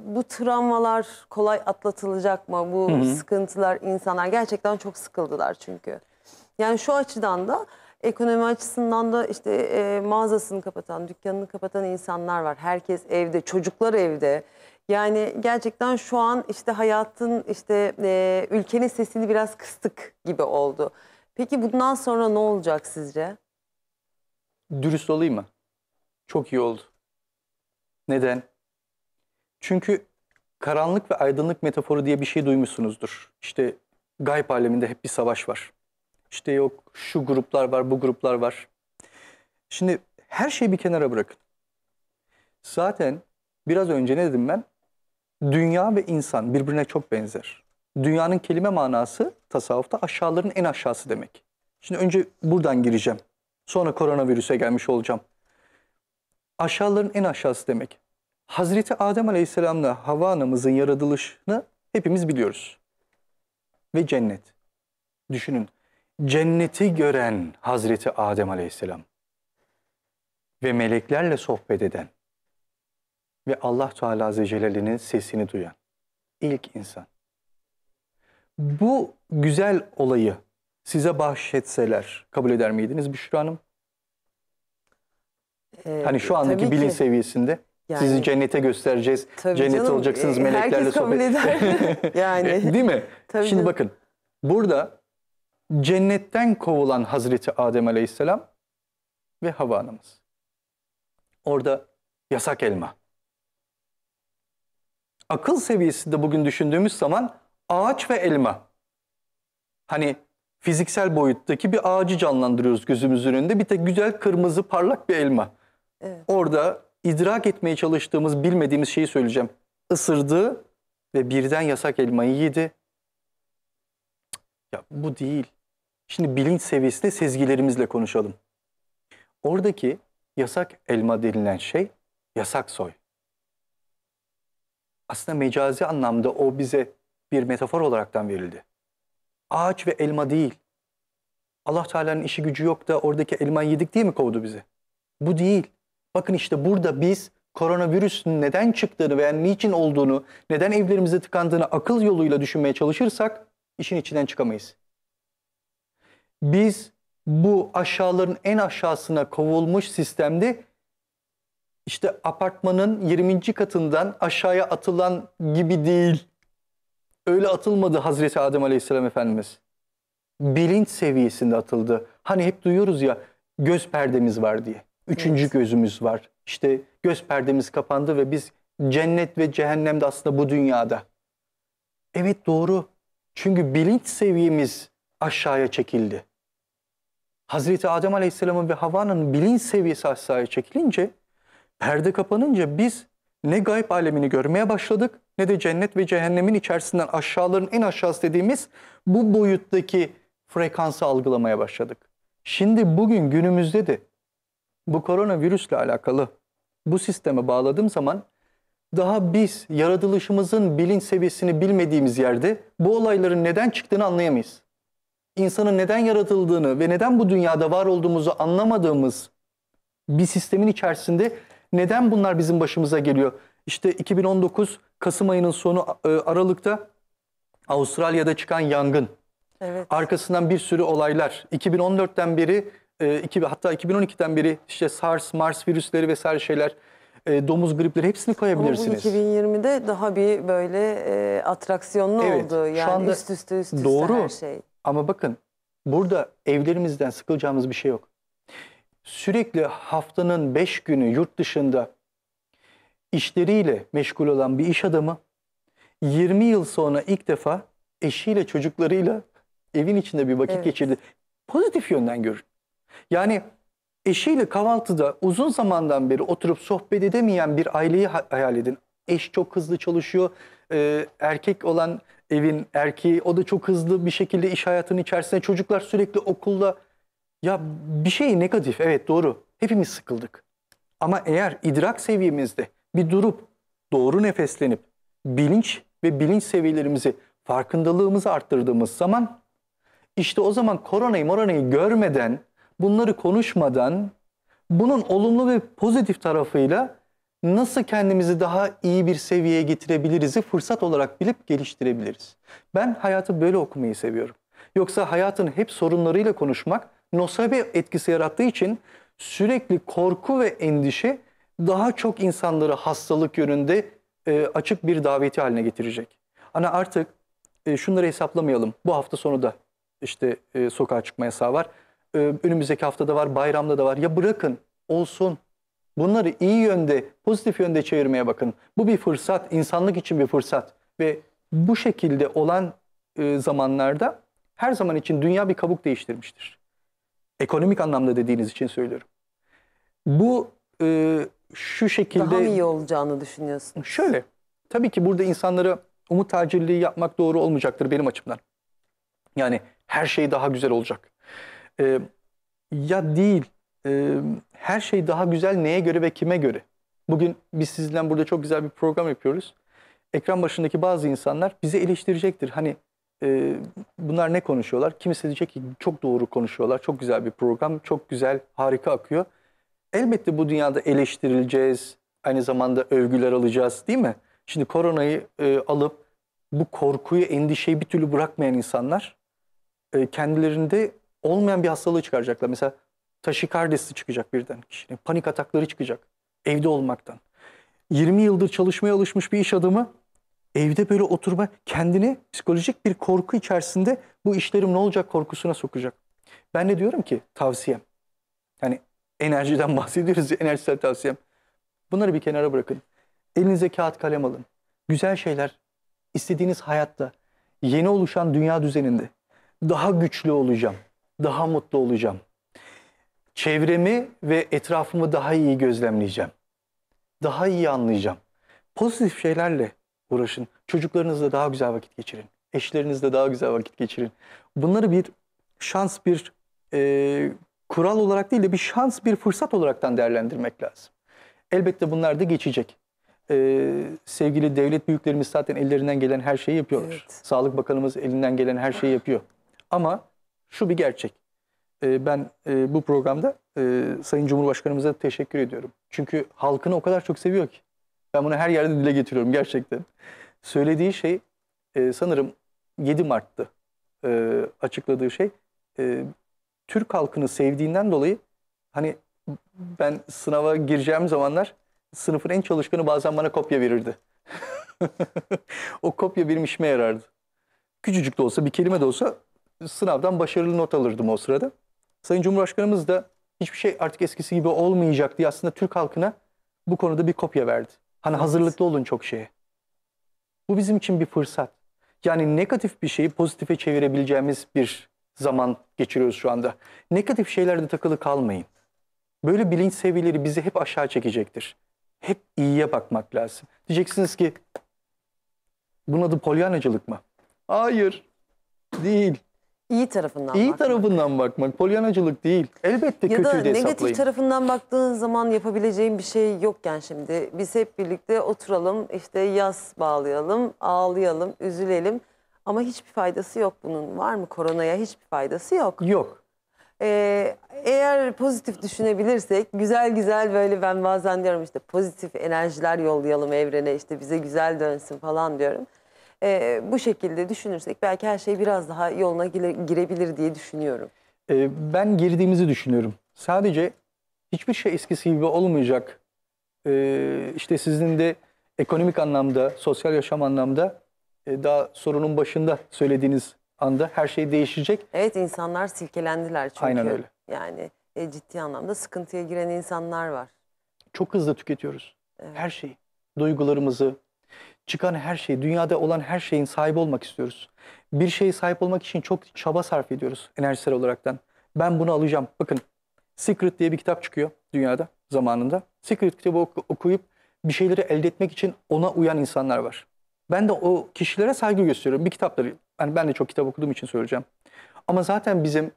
bu travmalar kolay atlatılacak mı? Bu Hı-hı. sıkıntılar insanlar gerçekten çok sıkıldılar çünkü. Yani şu açıdan da ekonomi açısından da işte e, mağazasını kapatan, dükkanını kapatan insanlar var. Herkes evde, çocuklar evde. Yani gerçekten şu an işte hayatın işte e, ülkenin sesini biraz kıstık gibi oldu. Peki bundan sonra ne olacak sizce? Dürüst olayım mı? Çok iyi oldu. Neden? Çünkü karanlık ve aydınlık metaforu diye bir şey duymuşsunuzdur. İşte gayb aleminde hep bir savaş var. İşte yok şu gruplar var, bu gruplar var. Şimdi her şeyi bir kenara bırakın. Zaten biraz önce ne dedim ben? Dünya ve insan birbirine çok benzer. Dünyanın kelime manası tasavvufta aşağıların en aşağısı demek. Şimdi önce buradan gireceğim. Sonra koronavirüse gelmiş olacağım. Aşağıların en aşağısı demek. Hazreti Adem Aleyhisselam'la Havva anamızın yaratılışını hepimiz biliyoruz. Ve cennet. Düşünün. Cenneti gören Hazreti Adem Aleyhisselam ve meleklerle sohbet eden ve Allah Teala Azze Celle'nin sesini duyan ilk insan. Bu güzel olayı size bahşetseler kabul eder miydiniz Büşra Hanım? Ee, hani şu andaki bilin ki. seviyesinde. Yani, Sizi cennete göstereceğiz. Tabii Cennet canım, olacaksınız e, meleklerle herkes kabul sohbet. eder. yani. Değil mi? Tabii Şimdi canım. bakın burada cennetten kovulan Hazreti Adem Aleyhisselam ve Havva Anamız. Orada yasak elma. Akıl seviyesinde bugün düşündüğümüz zaman ağaç ve elma. Hani fiziksel boyuttaki bir ağacı canlandırıyoruz gözümüzün önünde. Bir tek güzel kırmızı parlak bir elma. Evet. Orada idrak etmeye çalıştığımız bilmediğimiz şeyi söyleyeceğim. Isırdı ve birden yasak elmayı yedi. Ya bu değil. Şimdi bilinç seviyesinde sezgilerimizle konuşalım. Oradaki yasak elma denilen şey yasak soy. Aslında mecazi anlamda o bize bir metafor olaraktan verildi. Ağaç ve elma değil. Allah Teala'nın işi gücü yok da oradaki elmayı yedik diye mi kovdu bizi? Bu değil. Bakın işte burada biz koronavirüsün neden çıktığını veya niçin olduğunu, neden evlerimize tıkandığını akıl yoluyla düşünmeye çalışırsak işin içinden çıkamayız. Biz bu aşağıların en aşağısına kovulmuş sistemde işte apartmanın 20. katından aşağıya atılan gibi değil. Öyle atılmadı Hazreti Adem Aleyhisselam Efendimiz. Bilinç seviyesinde atıldı. Hani hep duyuyoruz ya göz perdemiz var diye. Üçüncü evet. gözümüz var. İşte göz perdemiz kapandı ve biz cennet ve cehennemde aslında bu dünyada. Evet doğru. Çünkü bilinç seviyemiz aşağıya çekildi. Hazreti Adem Aleyhisselam'ın ve Havan'ın bilinç seviyesi aşağıya çekilince, perde kapanınca biz ne gayb alemini görmeye başladık ne de cennet ve cehennemin içerisinden aşağıların en aşağısı dediğimiz bu boyuttaki frekansı algılamaya başladık. Şimdi bugün günümüzde de bu koronavirüsle alakalı bu sisteme bağladığım zaman daha biz yaratılışımızın bilinç seviyesini bilmediğimiz yerde bu olayların neden çıktığını anlayamayız. İnsanın neden yaratıldığını ve neden bu dünyada var olduğumuzu anlamadığımız bir sistemin içerisinde neden bunlar bizim başımıza geliyor? İşte 2019 Kasım ayının sonu e, Aralık'ta Avustralya'da çıkan yangın. Evet. Arkasından bir sürü olaylar. 2014'ten beri e, iki, hatta 2012'den beri işte SARS, MARS virüsleri vesaire şeyler e, domuz gripleri hepsini koyabilirsiniz. Ama bu 2020'de daha bir böyle e, atraksiyonlu evet, oldu. Yani şu anda üst üste üst üste doğru. her şey. Ama bakın burada evlerimizden sıkılacağımız bir şey yok. Sürekli haftanın 5 günü yurt dışında işleriyle meşgul olan bir iş adamı 20 yıl sonra ilk defa eşiyle çocuklarıyla evin içinde bir vakit evet. geçirdi. Pozitif yönden görün. Yani eşiyle kahvaltıda uzun zamandan beri oturup sohbet edemeyen bir aileyi hayal edin. Eş çok hızlı çalışıyor. Ee, erkek olan evin erkeği o da çok hızlı bir şekilde iş hayatının içerisinde. Çocuklar sürekli okulda. Ya bir şey negatif evet doğru. Hepimiz sıkıldık. Ama eğer idrak seviyemizde bir durup doğru nefeslenip bilinç ve bilinç seviyelerimizi farkındalığımızı arttırdığımız zaman işte o zaman koronayı moronayı görmeden bunları konuşmadan bunun olumlu ve pozitif tarafıyla nasıl kendimizi daha iyi bir seviyeye getirebilirizi fırsat olarak bilip geliştirebiliriz. Ben hayatı böyle okumayı seviyorum. Yoksa hayatın hep sorunlarıyla konuşmak nosabe etkisi yarattığı için sürekli korku ve endişe daha çok insanları hastalık yönünde e, açık bir daveti haline getirecek. Ana hani artık e, şunları hesaplamayalım. Bu hafta sonu da işte e, sokağa çıkma yasağı var. Ee, önümüzdeki haftada var, bayramda da var. Ya bırakın, olsun. Bunları iyi yönde, pozitif yönde çevirmeye bakın. Bu bir fırsat, insanlık için bir fırsat. Ve bu şekilde olan e, zamanlarda her zaman için dünya bir kabuk değiştirmiştir. Ekonomik anlamda dediğiniz için söylüyorum. Bu e, şu şekilde... Daha iyi olacağını düşünüyorsun? Şöyle, tabii ki burada insanlara umut tacirliği yapmak doğru olmayacaktır benim açımdan. Yani her şey daha güzel olacak. E, ya değil, e, her şey daha güzel neye göre ve kime göre? Bugün biz sizden burada çok güzel bir program yapıyoruz. Ekran başındaki bazı insanlar bizi eleştirecektir. Hani e, bunlar ne konuşuyorlar? Kimisi diyecek ki çok doğru konuşuyorlar, çok güzel bir program, çok güzel, harika akıyor. Elbette bu dünyada eleştirileceğiz, aynı zamanda övgüler alacağız değil mi? Şimdi koronayı e, alıp bu korkuyu, endişeyi bir türlü bırakmayan insanlar e, kendilerinde olmayan bir hastalığı çıkaracaklar. Mesela taşikardisi çıkacak birden kişinin. Panik atakları çıkacak evde olmaktan. 20 yıldır çalışmaya alışmış bir iş adamı evde böyle oturma kendini psikolojik bir korku içerisinde bu işlerim ne olacak korkusuna sokacak. Ben de diyorum ki tavsiyem. Yani enerjiden bahsediyoruz ya enerjisel tavsiyem. Bunları bir kenara bırakın. Elinize kağıt kalem alın. Güzel şeyler istediğiniz hayatta yeni oluşan dünya düzeninde daha güçlü olacağım daha mutlu olacağım. Çevremi ve etrafımı daha iyi gözlemleyeceğim. Daha iyi anlayacağım. Pozitif şeylerle uğraşın. Çocuklarınızla daha güzel vakit geçirin. Eşlerinizle daha güzel vakit geçirin. Bunları bir şans, bir e, kural olarak değil de bir şans, bir fırsat olaraktan değerlendirmek lazım. Elbette bunlar da geçecek. Ee, sevgili devlet büyüklerimiz zaten ellerinden gelen her şeyi yapıyorlar. Evet. Sağlık Bakanımız elinden gelen her şeyi yapıyor. Ama şu bir gerçek. Ee, ben e, bu programda e, Sayın Cumhurbaşkanımıza teşekkür ediyorum. Çünkü halkını o kadar çok seviyor ki. Ben bunu her yerde dile getiriyorum gerçekten. Söylediği şey e, sanırım 7 Mart'tı açıkladığı şey. Türk halkını sevdiğinden dolayı hani ben sınava gireceğim zamanlar sınıfın en çalışkanı bazen bana kopya verirdi. o kopya benim işime yarardı. Küçücük de olsa bir kelime de olsa sınavdan başarılı not alırdım o sırada. Sayın Cumhurbaşkanımız da hiçbir şey artık eskisi gibi olmayacak diye aslında Türk halkına bu konuda bir kopya verdi. Hani evet. hazırlıklı olun çok şeye. Bu bizim için bir fırsat. Yani negatif bir şeyi pozitife çevirebileceğimiz bir zaman geçiriyoruz şu anda. Negatif şeylerde takılı kalmayın. Böyle bilinç seviyeleri bizi hep aşağı çekecektir. Hep iyiye bakmak lazım. Diyeceksiniz ki bunun adı polyanacılık mı? Hayır, değil. İyi tarafından İyi bakmak. tarafından bakmak. Polyanacılık değil. Elbette ya kötüyü de hesaplayın. Ya da negatif tarafından baktığın zaman yapabileceğin bir şey yokken şimdi. Biz hep birlikte oturalım, işte yaz bağlayalım, ağlayalım, üzülelim. Ama hiçbir faydası yok bunun. Var mı koronaya hiçbir faydası yok. Yok. Ee, eğer pozitif düşünebilirsek güzel güzel böyle ben bazen diyorum işte pozitif enerjiler yollayalım evrene işte bize güzel dönsün falan diyorum e, bu şekilde düşünürsek belki her şey biraz daha yoluna gire, girebilir diye düşünüyorum. E, ben girdiğimizi düşünüyorum. Sadece hiçbir şey eskisi gibi olmayacak. E, işte sizin de ekonomik anlamda, sosyal yaşam anlamda e, daha sorunun başında söylediğiniz anda her şey değişecek. Evet insanlar silkelendiler çünkü. Aynen öyle. Yani e, ciddi anlamda sıkıntıya giren insanlar var. Çok hızlı tüketiyoruz evet. her şeyi. Duygularımızı, çıkan her şeyi, dünyada olan her şeyin sahibi olmak istiyoruz. Bir şeye sahip olmak için çok çaba sarf ediyoruz enerjisel olaraktan. Ben bunu alacağım. Bakın Secret diye bir kitap çıkıyor dünyada zamanında. Secret kitabı oku okuyup bir şeyleri elde etmek için ona uyan insanlar var. Ben de o kişilere saygı gösteriyorum. Bir kitapları, yani ben de çok kitap okuduğum için söyleyeceğim. Ama zaten bizim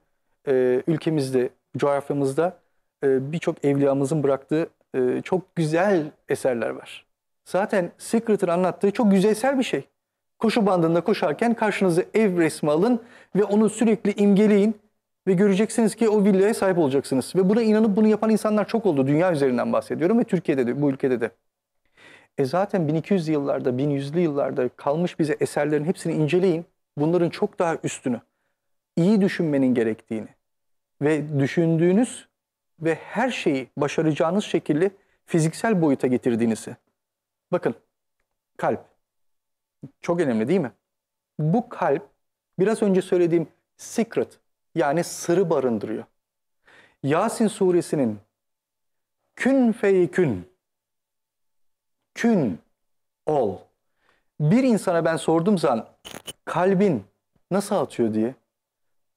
e, ülkemizde, coğrafyamızda e, birçok evliyamızın bıraktığı e, çok güzel eserler var. Zaten Secret'ın anlattığı çok yüzeysel bir şey. Koşu bandında koşarken karşınıza ev resmi alın ve onu sürekli imgeleyin ve göreceksiniz ki o villaya sahip olacaksınız. Ve buna inanıp bunu yapan insanlar çok oldu. Dünya üzerinden bahsediyorum ve Türkiye'de de bu ülkede de. E zaten 1200 yıllarda, 1100'lü yıllarda kalmış bize eserlerin hepsini inceleyin. Bunların çok daha üstünü. iyi düşünmenin gerektiğini ve düşündüğünüz ve her şeyi başaracağınız şekilde fiziksel boyuta getirdiğinizi Bakın kalp. Çok önemli değil mi? Bu kalp biraz önce söylediğim secret yani sırrı barındırıyor. Yasin suresinin kün feykün kün ol. Bir insana ben sordum zaman kalbin nasıl atıyor diye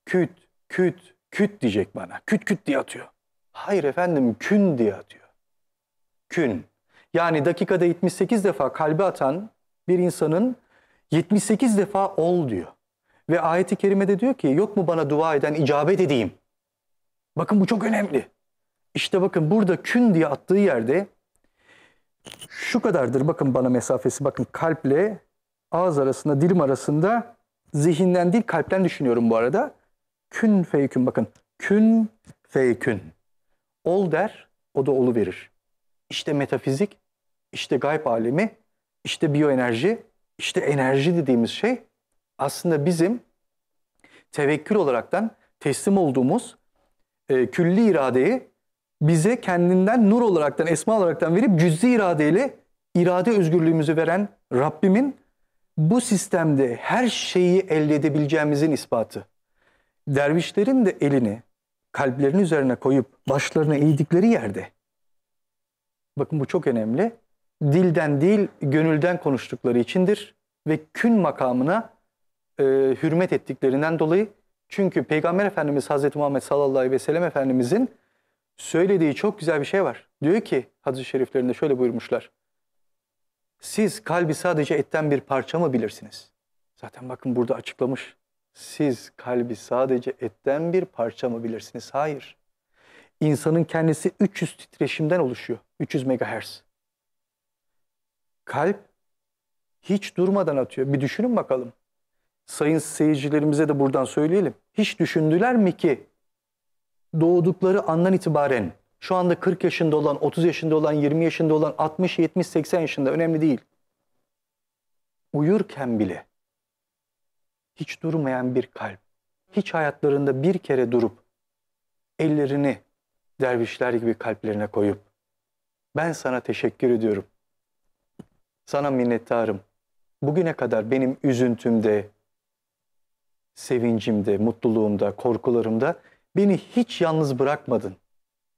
küt küt küt diyecek bana. Küt küt diye atıyor. Hayır efendim kün diye atıyor. Kün. Yani dakikada 78 defa kalbe atan bir insanın 78 defa ol diyor. Ve ayeti kerimede diyor ki yok mu bana dua eden icabet edeyim. Bakın bu çok önemli. İşte bakın burada kün diye attığı yerde şu kadardır bakın bana mesafesi bakın kalple ağız arasında dilim arasında zihinden değil kalpten düşünüyorum bu arada. Kün feykün bakın kün feykün. Ol der o da olu verir. İşte metafizik işte gayb alemi, işte biyoenerji, işte enerji dediğimiz şey aslında bizim tevekkül olaraktan teslim olduğumuz e, külli iradeyi bize kendinden nur olaraktan, esma olaraktan verip cüzdi iradeyle irade özgürlüğümüzü veren Rabbimin bu sistemde her şeyi elde edebileceğimizin ispatı. Dervişlerin de elini kalplerinin üzerine koyup başlarına eğdikleri yerde, bakın bu çok önemli, dilden değil gönülden konuştukları içindir ve kün makamına e, hürmet ettiklerinden dolayı çünkü Peygamber Efendimiz Hazreti Muhammed sallallahu aleyhi ve sellem Efendimizin söylediği çok güzel bir şey var. Diyor ki hadis-i şeriflerinde şöyle buyurmuşlar. Siz kalbi sadece etten bir parça mı bilirsiniz? Zaten bakın burada açıklamış. Siz kalbi sadece etten bir parça mı bilirsiniz? Hayır. İnsanın kendisi 300 titreşimden oluşuyor. 300 megahertz. Kalp hiç durmadan atıyor. Bir düşünün bakalım. Sayın seyircilerimize de buradan söyleyelim. Hiç düşündüler mi ki doğdukları andan itibaren şu anda 40 yaşında olan, 30 yaşında olan, 20 yaşında olan, 60, 70, 80 yaşında önemli değil. Uyurken bile hiç durmayan bir kalp, hiç hayatlarında bir kere durup ellerini dervişler gibi kalplerine koyup ben sana teşekkür ediyorum. Sana minnettarım. Bugüne kadar benim üzüntümde, sevincimde, mutluluğumda, korkularımda beni hiç yalnız bırakmadın.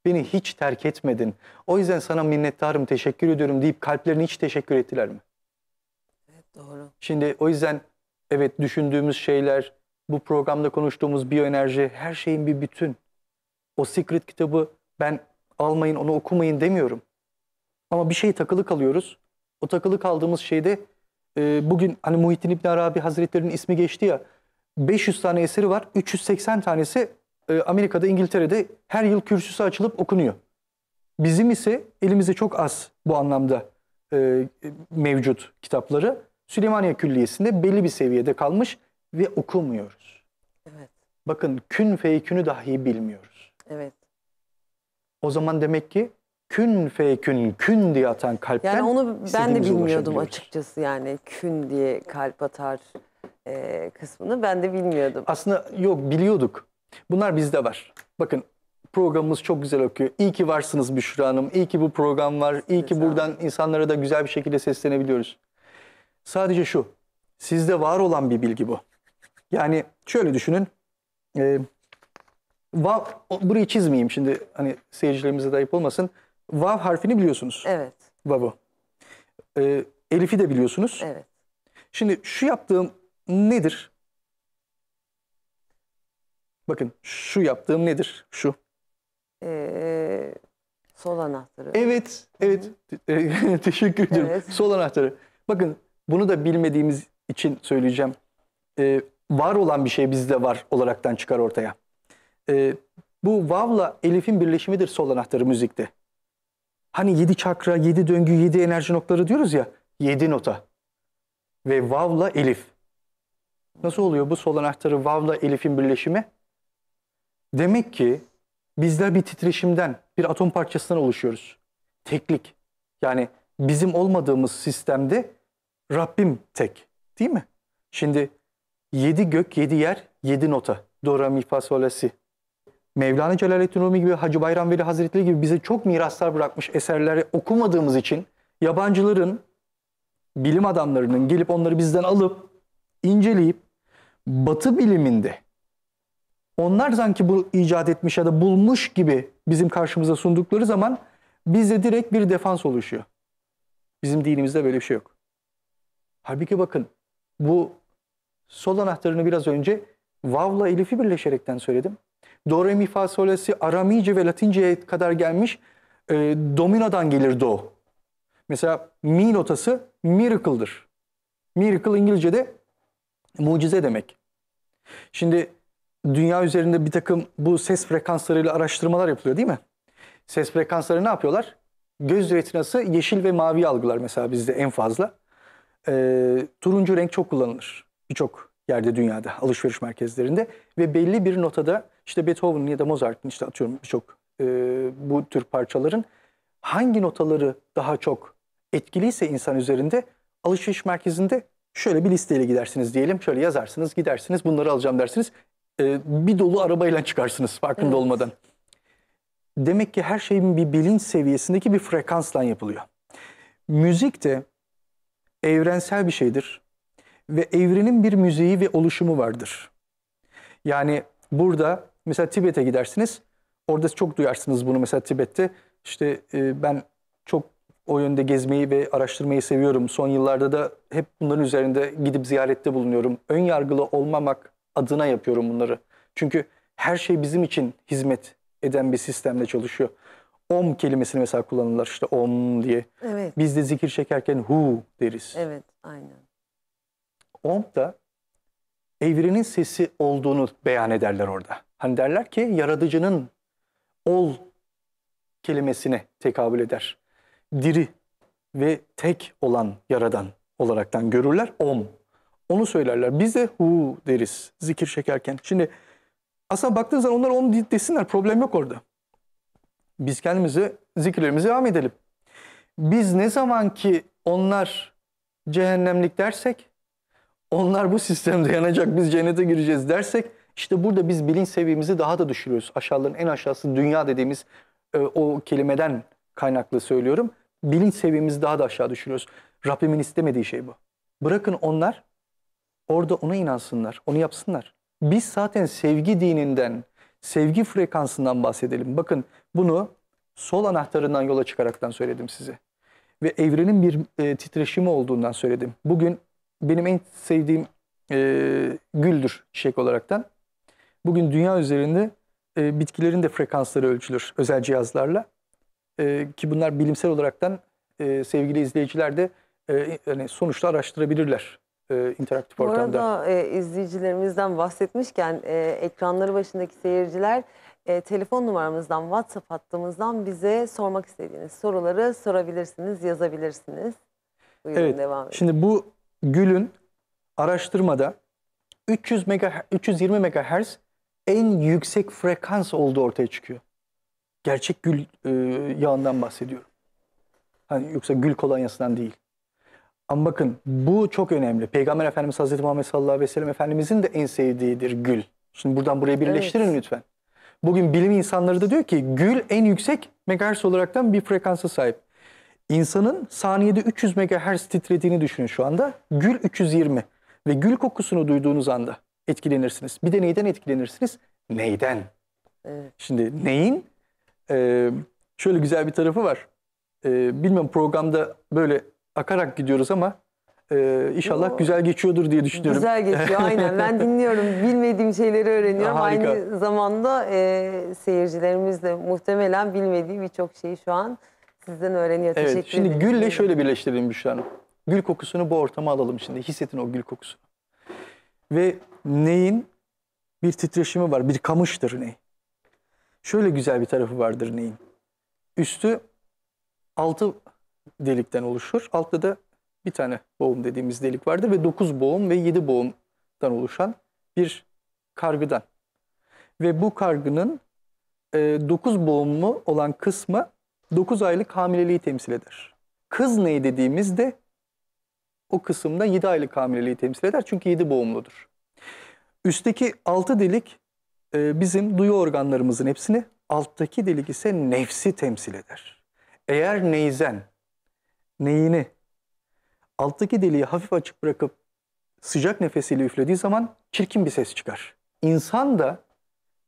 Beni hiç terk etmedin. O yüzden sana minnettarım, teşekkür ediyorum deyip kalplerini hiç teşekkür ettiler mi? Evet doğru. Şimdi o yüzden evet düşündüğümüz şeyler, bu programda konuştuğumuz biyoenerji her şeyin bir bütün. O Secret kitabı ben almayın onu okumayın demiyorum. Ama bir şey takılı kalıyoruz. O takılı kaldığımız şeyde e, bugün hani Muhittin İbn Arabi Hazretleri'nin ismi geçti ya 500 tane eseri var. 380 tanesi e, Amerika'da, İngiltere'de her yıl kürsüsü açılıp okunuyor. Bizim ise elimizde çok az bu anlamda e, mevcut kitapları. Süleymaniye Külliyesi'nde belli bir seviyede kalmış ve okumuyoruz. Evet. Bakın kün feykünü dahi bilmiyoruz. Evet. O zaman demek ki kün feykün kün diye atan kalpten Yani onu ben de bilmiyordum açıkçası yani kün diye kalp atar e, kısmını ben de bilmiyordum. Aslında yok biliyorduk. Bunlar bizde var. Bakın programımız çok güzel okuyor. İyi ki varsınız Büşra Hanım. İyi ki bu program var. İyi ki buradan insanlara da güzel bir şekilde seslenebiliyoruz. Sadece şu. Sizde var olan bir bilgi bu. Yani şöyle düşünün. E, va, burayı çizmeyeyim şimdi hani seyircilerimize dayıp olmasın. Vav harfini biliyorsunuz. Evet. Vav'ı. E, Elif'i de biliyorsunuz. Evet. Şimdi şu yaptığım nedir? Bakın şu yaptığım nedir? Şu. Ee, sol anahtarı. Evet, evet. Teşekkür ederim. Evet. Sol anahtarı. Bakın bunu da bilmediğimiz için söyleyeceğim. Ee, var olan bir şey bizde var olaraktan çıkar ortaya. Ee, bu Vav'la Elif'in birleşimidir sol anahtarı müzikte. Hani yedi çakra, yedi döngü, yedi enerji noktaları diyoruz ya. Yedi nota. Ve vavla elif. Nasıl oluyor bu sol anahtarı vavla elifin birleşimi? Demek ki bizler bir titreşimden, bir atom parçasından oluşuyoruz. Teklik. Yani bizim olmadığımız sistemde Rabbim tek. Değil mi? Şimdi yedi gök, yedi yer, yedi nota. Do, re, mi, fa, sol, la, si. Mevlana Celaleddin Rumi gibi, Hacı Bayram Veli Hazretleri gibi bize çok miraslar bırakmış eserleri okumadığımız için yabancıların, bilim adamlarının gelip onları bizden alıp, inceleyip, batı biliminde onlar sanki bu icat etmiş ya da bulmuş gibi bizim karşımıza sundukları zaman bizde direkt bir defans oluşuyor. Bizim dinimizde böyle bir şey yok. Halbuki bakın bu sol anahtarını biraz önce Vav'la Elif'i birleşerekten söyledim. Do, re, mi, fa, solesi Aramice ve Latinceye kadar gelmiş e, dominodan gelir do. Mesela mi notası miracle'dır. Miracle İngilizce'de mucize demek. Şimdi dünya üzerinde bir takım bu ses frekanslarıyla araştırmalar yapılıyor değil mi? Ses frekansları ne yapıyorlar? Göz retinası yeşil ve mavi algılar mesela bizde en fazla. Ee, turuncu renk çok kullanılır birçok yerde dünyada alışveriş merkezlerinde ve belli bir notada işte Beethoven'ın ya da Mozart'ın işte atıyorum birçok e, bu tür parçaların hangi notaları daha çok etkiliyse insan üzerinde alışveriş merkezinde şöyle bir listeyle gidersiniz diyelim. Şöyle yazarsınız, gidersiniz, bunları alacağım dersiniz. E, bir dolu arabayla çıkarsınız farkında evet. olmadan. Demek ki her şeyin bir bilinç seviyesindeki bir frekansla yapılıyor. Müzik de evrensel bir şeydir ve evrenin bir müziği ve oluşumu vardır. Yani burada Mesela Tibet'e gidersiniz. Orada çok duyarsınız bunu mesela Tibet'te. İşte e, ben çok o yönde gezmeyi ve araştırmayı seviyorum. Son yıllarda da hep bunların üzerinde gidip ziyarette bulunuyorum. Ön yargılı olmamak adına yapıyorum bunları. Çünkü her şey bizim için hizmet eden bir sistemle çalışıyor. Om kelimesini mesela kullanırlar işte om diye. Evet. Biz de zikir çekerken hu deriz. Evet, aynen. Om da evrenin sesi olduğunu beyan ederler orada. Hani derler ki yaratıcının ol kelimesine tekabül eder. Diri ve tek olan yaradan olaraktan görürler. Om. Onu söylerler. Biz de hu deriz zikir çekerken. Şimdi aslında baktığınız zaman onlar onu desinler. Problem yok orada. Biz kendimizi zikirlerimizi devam edelim. Biz ne zaman ki onlar cehennemlik dersek, onlar bu sistemde yanacak, biz cennete gireceğiz dersek işte burada biz bilinç seviyemizi daha da düşürüyoruz. Aşağıların en aşağısı dünya dediğimiz e, o kelimeden kaynaklı söylüyorum. Bilinç seviyemizi daha da aşağı düşürüyoruz. Rabbimin istemediği şey bu. Bırakın onlar orada ona inansınlar, onu yapsınlar. Biz zaten sevgi dininden, sevgi frekansından bahsedelim. Bakın bunu sol anahtarından yola çıkaraktan söyledim size. Ve evrenin bir e, titreşimi olduğundan söyledim. Bugün benim en sevdiğim e, güldür çiçek olaraktan. Bugün dünya üzerinde e, bitkilerin de frekansları ölçülür özel cihazlarla. E, ki bunlar bilimsel olaraktan e, sevgili izleyiciler de e, yani sonuçta araştırabilirler e, interaktif ortamda. Bu arada e, izleyicilerimizden bahsetmişken e, ekranları başındaki seyirciler e, telefon numaramızdan, WhatsApp hattımızdan bize sormak istediğiniz soruları sorabilirsiniz, yazabilirsiniz. Buyurun evet, devam edin. Şimdi bu Gül'ün araştırmada 300 mega, 320 MHz en yüksek frekans olduğu ortaya çıkıyor. Gerçek gül e, yağından bahsediyorum. Hani yoksa gül kolonyasından değil. Ama bakın bu çok önemli. Peygamber Efendimiz Hazreti Muhammed sallallahu aleyhi ve sellem Efendimizin de en sevdiğidir gül. Şimdi buradan buraya birleştirin evet. lütfen. Bugün bilim insanları da diyor ki gül en yüksek megahertz olaraktan bir frekansa sahip. İnsanın saniyede 300 megahertz titrediğini düşünün şu anda. Gül 320 ve gül kokusunu duyduğunuz anda etkilenirsiniz. Bir de neyden etkilenirsiniz? Neyden? Evet. Şimdi neyin? Ee, şöyle güzel bir tarafı var. Ee, bilmem programda böyle akarak gidiyoruz ama e, inşallah Yo. güzel geçiyordur diye düşünüyorum. Güzel geçiyor aynen. Ben dinliyorum. Bilmediğim şeyleri öğreniyorum. Harika. Aynı zamanda e, seyircilerimiz de muhtemelen bilmediği birçok şeyi şu an sizden öğreniyor. Evet, Teşekkür şimdi ederim. Şimdi gülle şöyle birleştirelim Büşra Hanım. Gül kokusunu bu ortama alalım şimdi. Hissetin o gül kokusunu. Ve neyin bir titreşimi var, bir kamıştır ney. Şöyle güzel bir tarafı vardır neyin. Üstü altı delikten oluşur. Altta da bir tane boğum dediğimiz delik vardır ve dokuz boğum ve yedi boğumdan oluşan bir kargıdan. Ve bu kargının e, dokuz boğumlu olan kısmı dokuz aylık hamileliği temsil eder. Kız ney dediğimizde o kısımda 7 aylık hamileliği temsil eder çünkü 7 boğumludur. Üstteki 6 delik e, bizim duyu organlarımızın hepsini, alttaki delik ise nefsi temsil eder. Eğer neyzen, neyini alttaki deliği hafif açık bırakıp sıcak nefesiyle üflediği zaman çirkin bir ses çıkar. İnsan da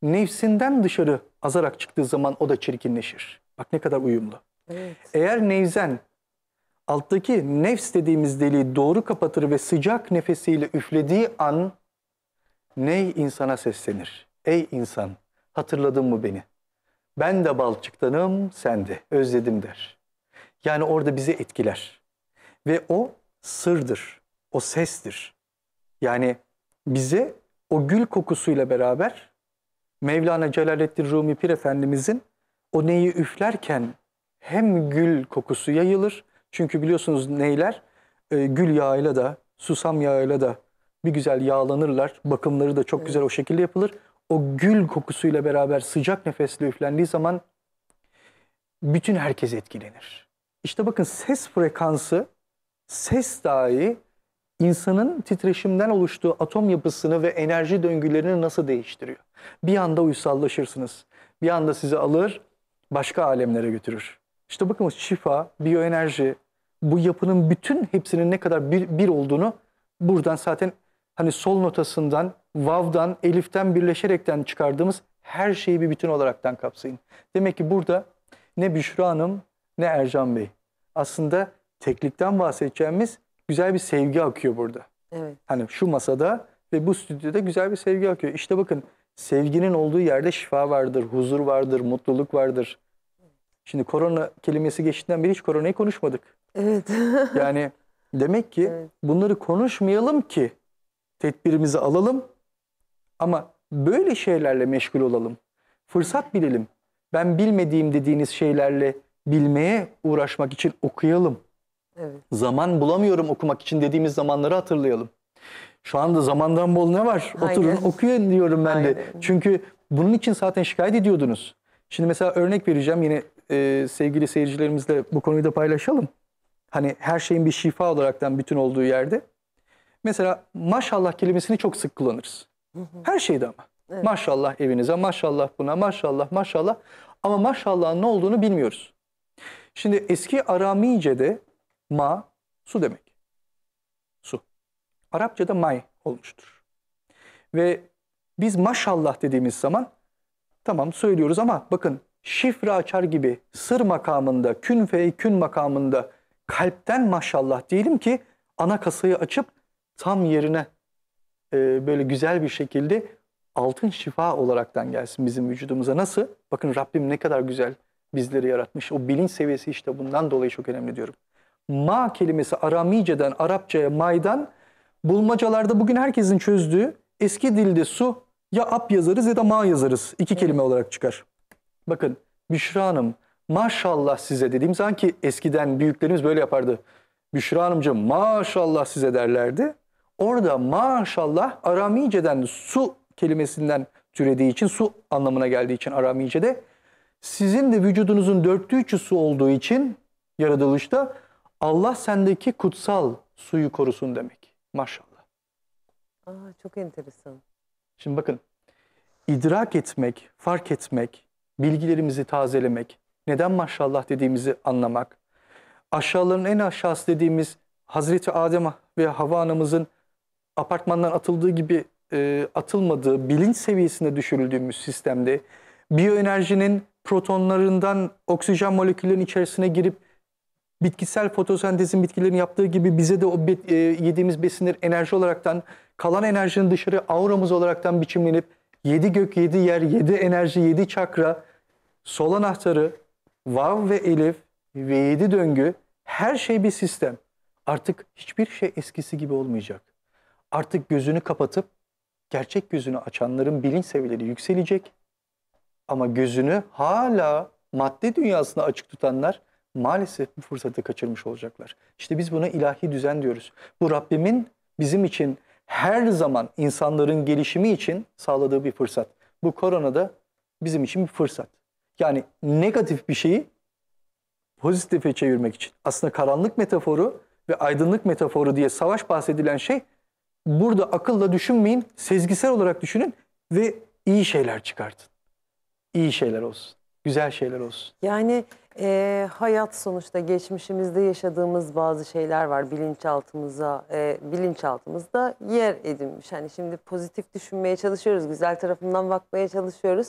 nefsinden dışarı azarak çıktığı zaman o da çirkinleşir. Bak ne kadar uyumlu. Evet. Eğer nevzen alttaki nefs dediğimiz deliği doğru kapatır ve sıcak nefesiyle üflediği an ney insana seslenir. Ey insan hatırladın mı beni? Ben de balçıktanım sen de özledim der. Yani orada bizi etkiler. Ve o sırdır, o sestir. Yani bize o gül kokusuyla beraber Mevlana Celaleddin Rumi Pir Efendimizin o neyi üflerken hem gül kokusu yayılır çünkü biliyorsunuz neyler e, gül yağıyla da susam yağıyla da bir güzel yağlanırlar. Bakımları da çok evet. güzel o şekilde yapılır. O gül kokusuyla beraber sıcak nefesle üflendiği zaman bütün herkes etkilenir. İşte bakın ses frekansı, ses dahi insanın titreşimden oluştuğu atom yapısını ve enerji döngülerini nasıl değiştiriyor? Bir anda uysallaşırsınız. Bir anda sizi alır, başka alemlere götürür. İşte bakın şifa, biyoenerji, bu yapının bütün hepsinin ne kadar bir, bir olduğunu buradan zaten hani sol notasından, vav'dan, eliften birleşerekten çıkardığımız her şeyi bir bütün olaraktan kapsayın. Demek ki burada ne Büşra Hanım ne Ercan Bey. Aslında teklikten bahsedeceğimiz güzel bir sevgi akıyor burada. Evet. Hani şu masada ve bu stüdyoda güzel bir sevgi akıyor. İşte bakın sevginin olduğu yerde şifa vardır, huzur vardır, mutluluk vardır. Şimdi korona kelimesi geçtiğinden beri hiç koronayı konuşmadık. Evet. yani demek ki evet. bunları konuşmayalım ki tedbirimizi alalım ama böyle şeylerle meşgul olalım. Fırsat bilelim. Ben bilmediğim dediğiniz şeylerle bilmeye uğraşmak için okuyalım. Evet. Zaman bulamıyorum okumak için dediğimiz zamanları hatırlayalım. Şu anda zamandan bol ne var? Aynen. Oturun okuyun diyorum ben Aynen. de. Çünkü bunun için zaten şikayet ediyordunuz. Şimdi mesela örnek vereceğim yine e, sevgili seyircilerimizle bu konuyu da paylaşalım. Hani her şeyin bir şifa olaraktan bütün olduğu yerde. Mesela maşallah kelimesini çok sık kullanırız. Her şeyde ama. Evet. Maşallah evinize, maşallah buna, maşallah, maşallah. Ama maşallahın ne olduğunu bilmiyoruz. Şimdi eski Aramice'de ma su demek. Su. Arapçada may olmuştur. Ve biz maşallah dediğimiz zaman tamam söylüyoruz ama bakın şifre açar gibi sır makamında, kün fe kün makamında kalpten maşallah diyelim ki ana kasayı açıp tam yerine e, böyle güzel bir şekilde altın şifa olaraktan gelsin bizim vücudumuza. Nasıl? Bakın Rabbim ne kadar güzel bizleri yaratmış. O bilinç seviyesi işte bundan dolayı çok önemli diyorum. Ma kelimesi Aramice'den Arapçaya maydan bulmacalarda bugün herkesin çözdüğü eski dilde su ya ap yazarız ya da ma yazarız. iki kelime olarak çıkar. Bakın Büşra Hanım maşallah size dediğim sanki eskiden büyüklerimiz böyle yapardı. Büşra Hanımcığım maşallah size derlerdi. Orada maşallah Aramice'den su kelimesinden türediği için su anlamına geldiği için Aramice'de sizin de vücudunuzun dörtte üçü su olduğu için yaratılışta Allah sendeki kutsal suyu korusun demek. Maşallah. Aa, çok enteresan. Şimdi bakın idrak etmek, fark etmek, bilgilerimizi tazelemek, neden maşallah dediğimizi anlamak, aşağıların en aşağısı dediğimiz Hazreti Adem ve Hava anamızın apartmandan atıldığı gibi e, atılmadığı bilinç seviyesinde düşürüldüğümüz sistemde biyoenerjinin protonlarından oksijen moleküllerinin içerisine girip bitkisel fotosentezin bitkilerin yaptığı gibi bize de o be, e, yediğimiz besinler enerji olaraktan kalan enerjinin dışarı auramız olaraktan biçimlenip yedi gök, yedi yer, yedi enerji, yedi çakra, sol anahtarı, Vav ve elif ve yedi döngü her şey bir sistem. Artık hiçbir şey eskisi gibi olmayacak. Artık gözünü kapatıp gerçek gözünü açanların bilinç seviyeleri yükselecek. Ama gözünü hala madde dünyasına açık tutanlar maalesef bu fırsatı kaçırmış olacaklar. İşte biz buna ilahi düzen diyoruz. Bu Rabbimin bizim için her zaman insanların gelişimi için sağladığı bir fırsat. Bu korona da bizim için bir fırsat. Yani negatif bir şeyi pozitife çevirmek için. Aslında karanlık metaforu ve aydınlık metaforu diye savaş bahsedilen şey burada akılla düşünmeyin, sezgisel olarak düşünün ve iyi şeyler çıkartın. İyi şeyler olsun, güzel şeyler olsun. Yani e, hayat sonuçta geçmişimizde yaşadığımız bazı şeyler var bilinçaltımıza, e, bilinçaltımızda yer edinmiş. Hani şimdi pozitif düşünmeye çalışıyoruz, güzel tarafından bakmaya çalışıyoruz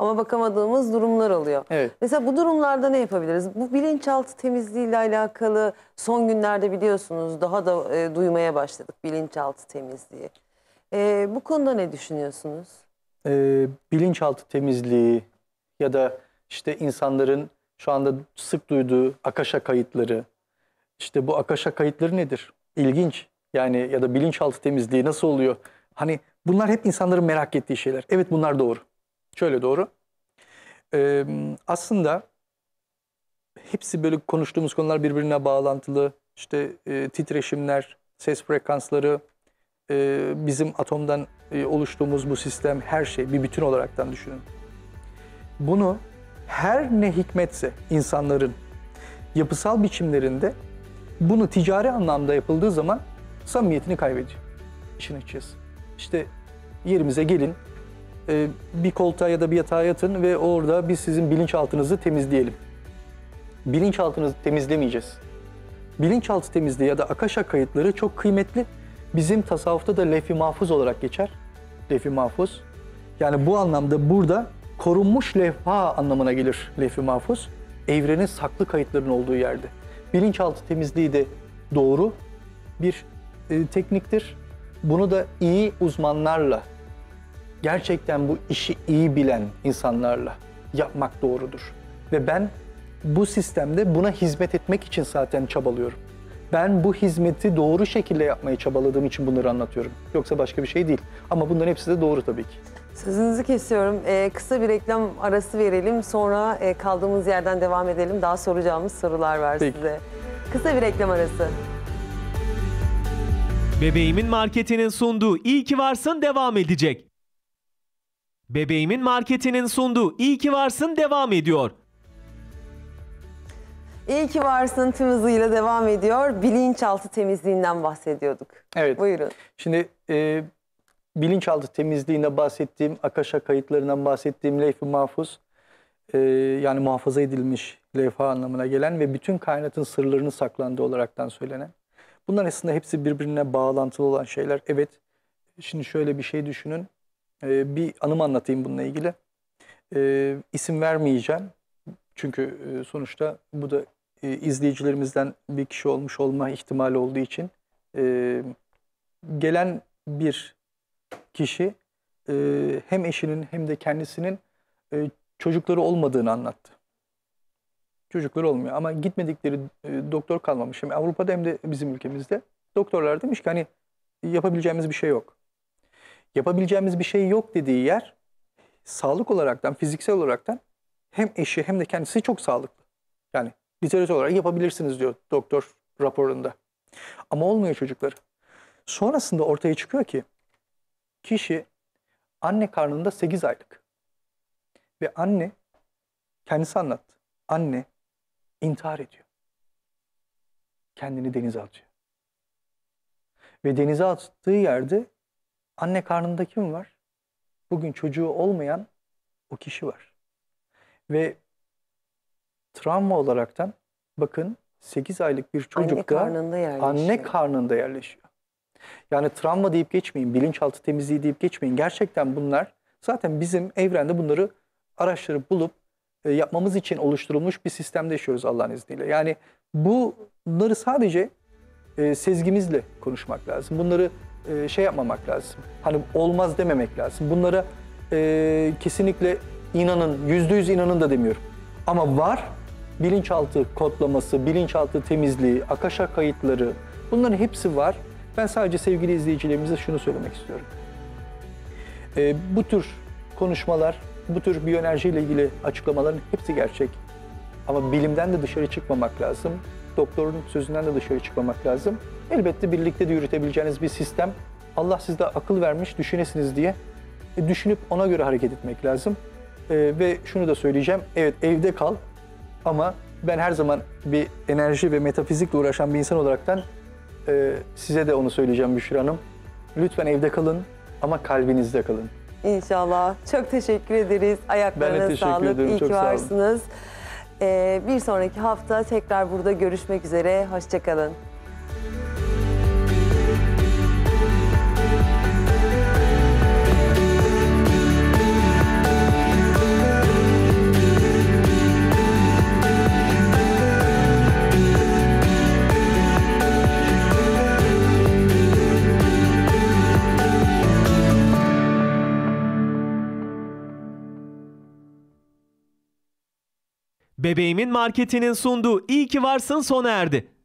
ama bakamadığımız durumlar oluyor. Evet. Mesela bu durumlarda ne yapabiliriz? Bu bilinçaltı temizliği ile alakalı son günlerde biliyorsunuz daha da e, duymaya başladık bilinçaltı temizliği. E, bu konuda ne düşünüyorsunuz? E, bilinçaltı temizliği ya da işte insanların şu anda sık duyduğu akaşa kayıtları. İşte bu akaşa kayıtları nedir? İlginç. Yani ya da bilinçaltı temizliği nasıl oluyor? Hani bunlar hep insanların merak ettiği şeyler. Evet bunlar doğru. Şöyle doğru. Ee, aslında hepsi böyle konuştuğumuz konular birbirine bağlantılı. İşte e, titreşimler, ses frekansları, e, bizim atomdan e, oluştuğumuz bu sistem her şey bir bütün olaraktan düşünün. Bunu her ne hikmetse insanların yapısal biçimlerinde bunu ticari anlamda yapıldığı zaman samimiyetini kaybediyor işin açıkçası. İşte yerimize gelin, e, bir koltuğa ya da bir yatağa yatın ve orada biz sizin bilinçaltınızı temizleyelim. Bilinçaltınızı temizlemeyeceğiz. Bilinçaltı temizliği ya da akaşa kayıtları çok kıymetli. Bizim tasavvufta da lefi mahfuz olarak geçer. Lefi mahfuz. Yani bu anlamda burada korunmuş levha anlamına gelir lefi mahfuz. Evrenin saklı kayıtların olduğu yerde. Bilinçaltı temizliği de doğru bir e, tekniktir. Bunu da iyi uzmanlarla gerçekten bu işi iyi bilen insanlarla yapmak doğrudur. Ve ben bu sistemde buna hizmet etmek için zaten çabalıyorum. Ben bu hizmeti doğru şekilde yapmaya çabaladığım için bunları anlatıyorum. Yoksa başka bir şey değil. Ama bunların hepsi de doğru tabii ki. Sözünüzü kesiyorum. Ee, kısa bir reklam arası verelim. Sonra e, kaldığımız yerden devam edelim. Daha soracağımız sorular var Peki. size. Kısa bir reklam arası. Bebeğimin marketinin sunduğu İyi ki varsın devam edecek. Bebeğimin marketinin sunduğu İyi ki varsın devam ediyor. İyi ki varsın tüm hızıyla devam ediyor. Bilinçaltı temizliğinden bahsediyorduk. Evet. Buyurun. Şimdi e, bilinçaltı temizliğine bahsettiğim, Akaşa kayıtlarından bahsettiğim leyf-i mahfuz, e, yani muhafaza edilmiş levha anlamına gelen ve bütün kainatın sırlarını saklandığı olaraktan söylenen. Bunların aslında hepsi birbirine bağlantılı olan şeyler. Evet, şimdi şöyle bir şey düşünün e, bir anım anlatayım bununla ilgili. E, isim vermeyeceğim. Çünkü e, sonuçta bu da e, izleyicilerimizden bir kişi olmuş olma ihtimali olduğu için e, gelen bir kişi e, hem eşinin hem de kendisinin e, çocukları olmadığını anlattı. Çocukları olmuyor ama gitmedikleri e, doktor kalmamış. Hem Avrupa'da hem de bizim ülkemizde doktorlar demiş ki hani yapabileceğimiz bir şey yok yapabileceğimiz bir şey yok dediği yer sağlık olaraktan, fiziksel olaraktan hem eşi hem de kendisi çok sağlıklı. Yani literatür olarak yapabilirsiniz diyor doktor raporunda. Ama olmuyor çocukları. Sonrasında ortaya çıkıyor ki kişi anne karnında 8 aylık. Ve anne kendisi anlattı. Anne intihar ediyor. Kendini denize atıyor. Ve denize attığı yerde Anne karnında kim var? Bugün çocuğu olmayan o kişi var. Ve travma olaraktan bakın 8 aylık bir çocuk anne da karnında anne karnında yerleşiyor. Yani travma deyip geçmeyin, bilinçaltı temizliği deyip geçmeyin. Gerçekten bunlar zaten bizim evrende bunları araştırıp bulup e, yapmamız için oluşturulmuş bir sistemde yaşıyoruz Allah'ın izniyle. Yani bunları sadece e, sezgimizle konuşmak lazım. Bunları e, şey yapmamak lazım. Hani olmaz dememek lazım. Bunlara e, kesinlikle inanın, yüzde yüz inanın da demiyorum. Ama var bilinçaltı kodlaması, bilinçaltı temizliği, akaşa kayıtları bunların hepsi var. Ben sadece sevgili izleyicilerimize şunu söylemek istiyorum. E, bu tür konuşmalar, bu tür biyoenerji ile ilgili açıklamaların hepsi gerçek. Ama bilimden de dışarı çıkmamak lazım doktorun sözünden de dışarı çıkmamak lazım. Elbette birlikte de yürütebileceğiniz bir sistem. Allah sizde akıl vermiş, düşünesiniz diye e, düşünüp ona göre hareket etmek lazım. E, ve şunu da söyleyeceğim, evet evde kal ama ben her zaman bir enerji ve metafizikle uğraşan bir insan olaraktan e, size de onu söyleyeceğim Büşra Hanım. Lütfen evde kalın ama kalbinizde kalın. İnşallah. Çok teşekkür ederiz. Ayaklarınız ben de sağlık. Ederim. İyi Çok ki Sağ olun. Ee, bir sonraki hafta tekrar burada görüşmek üzere. Hoşçakalın. Bebeğimin marketinin sunduğu iyi ki varsın sona erdi.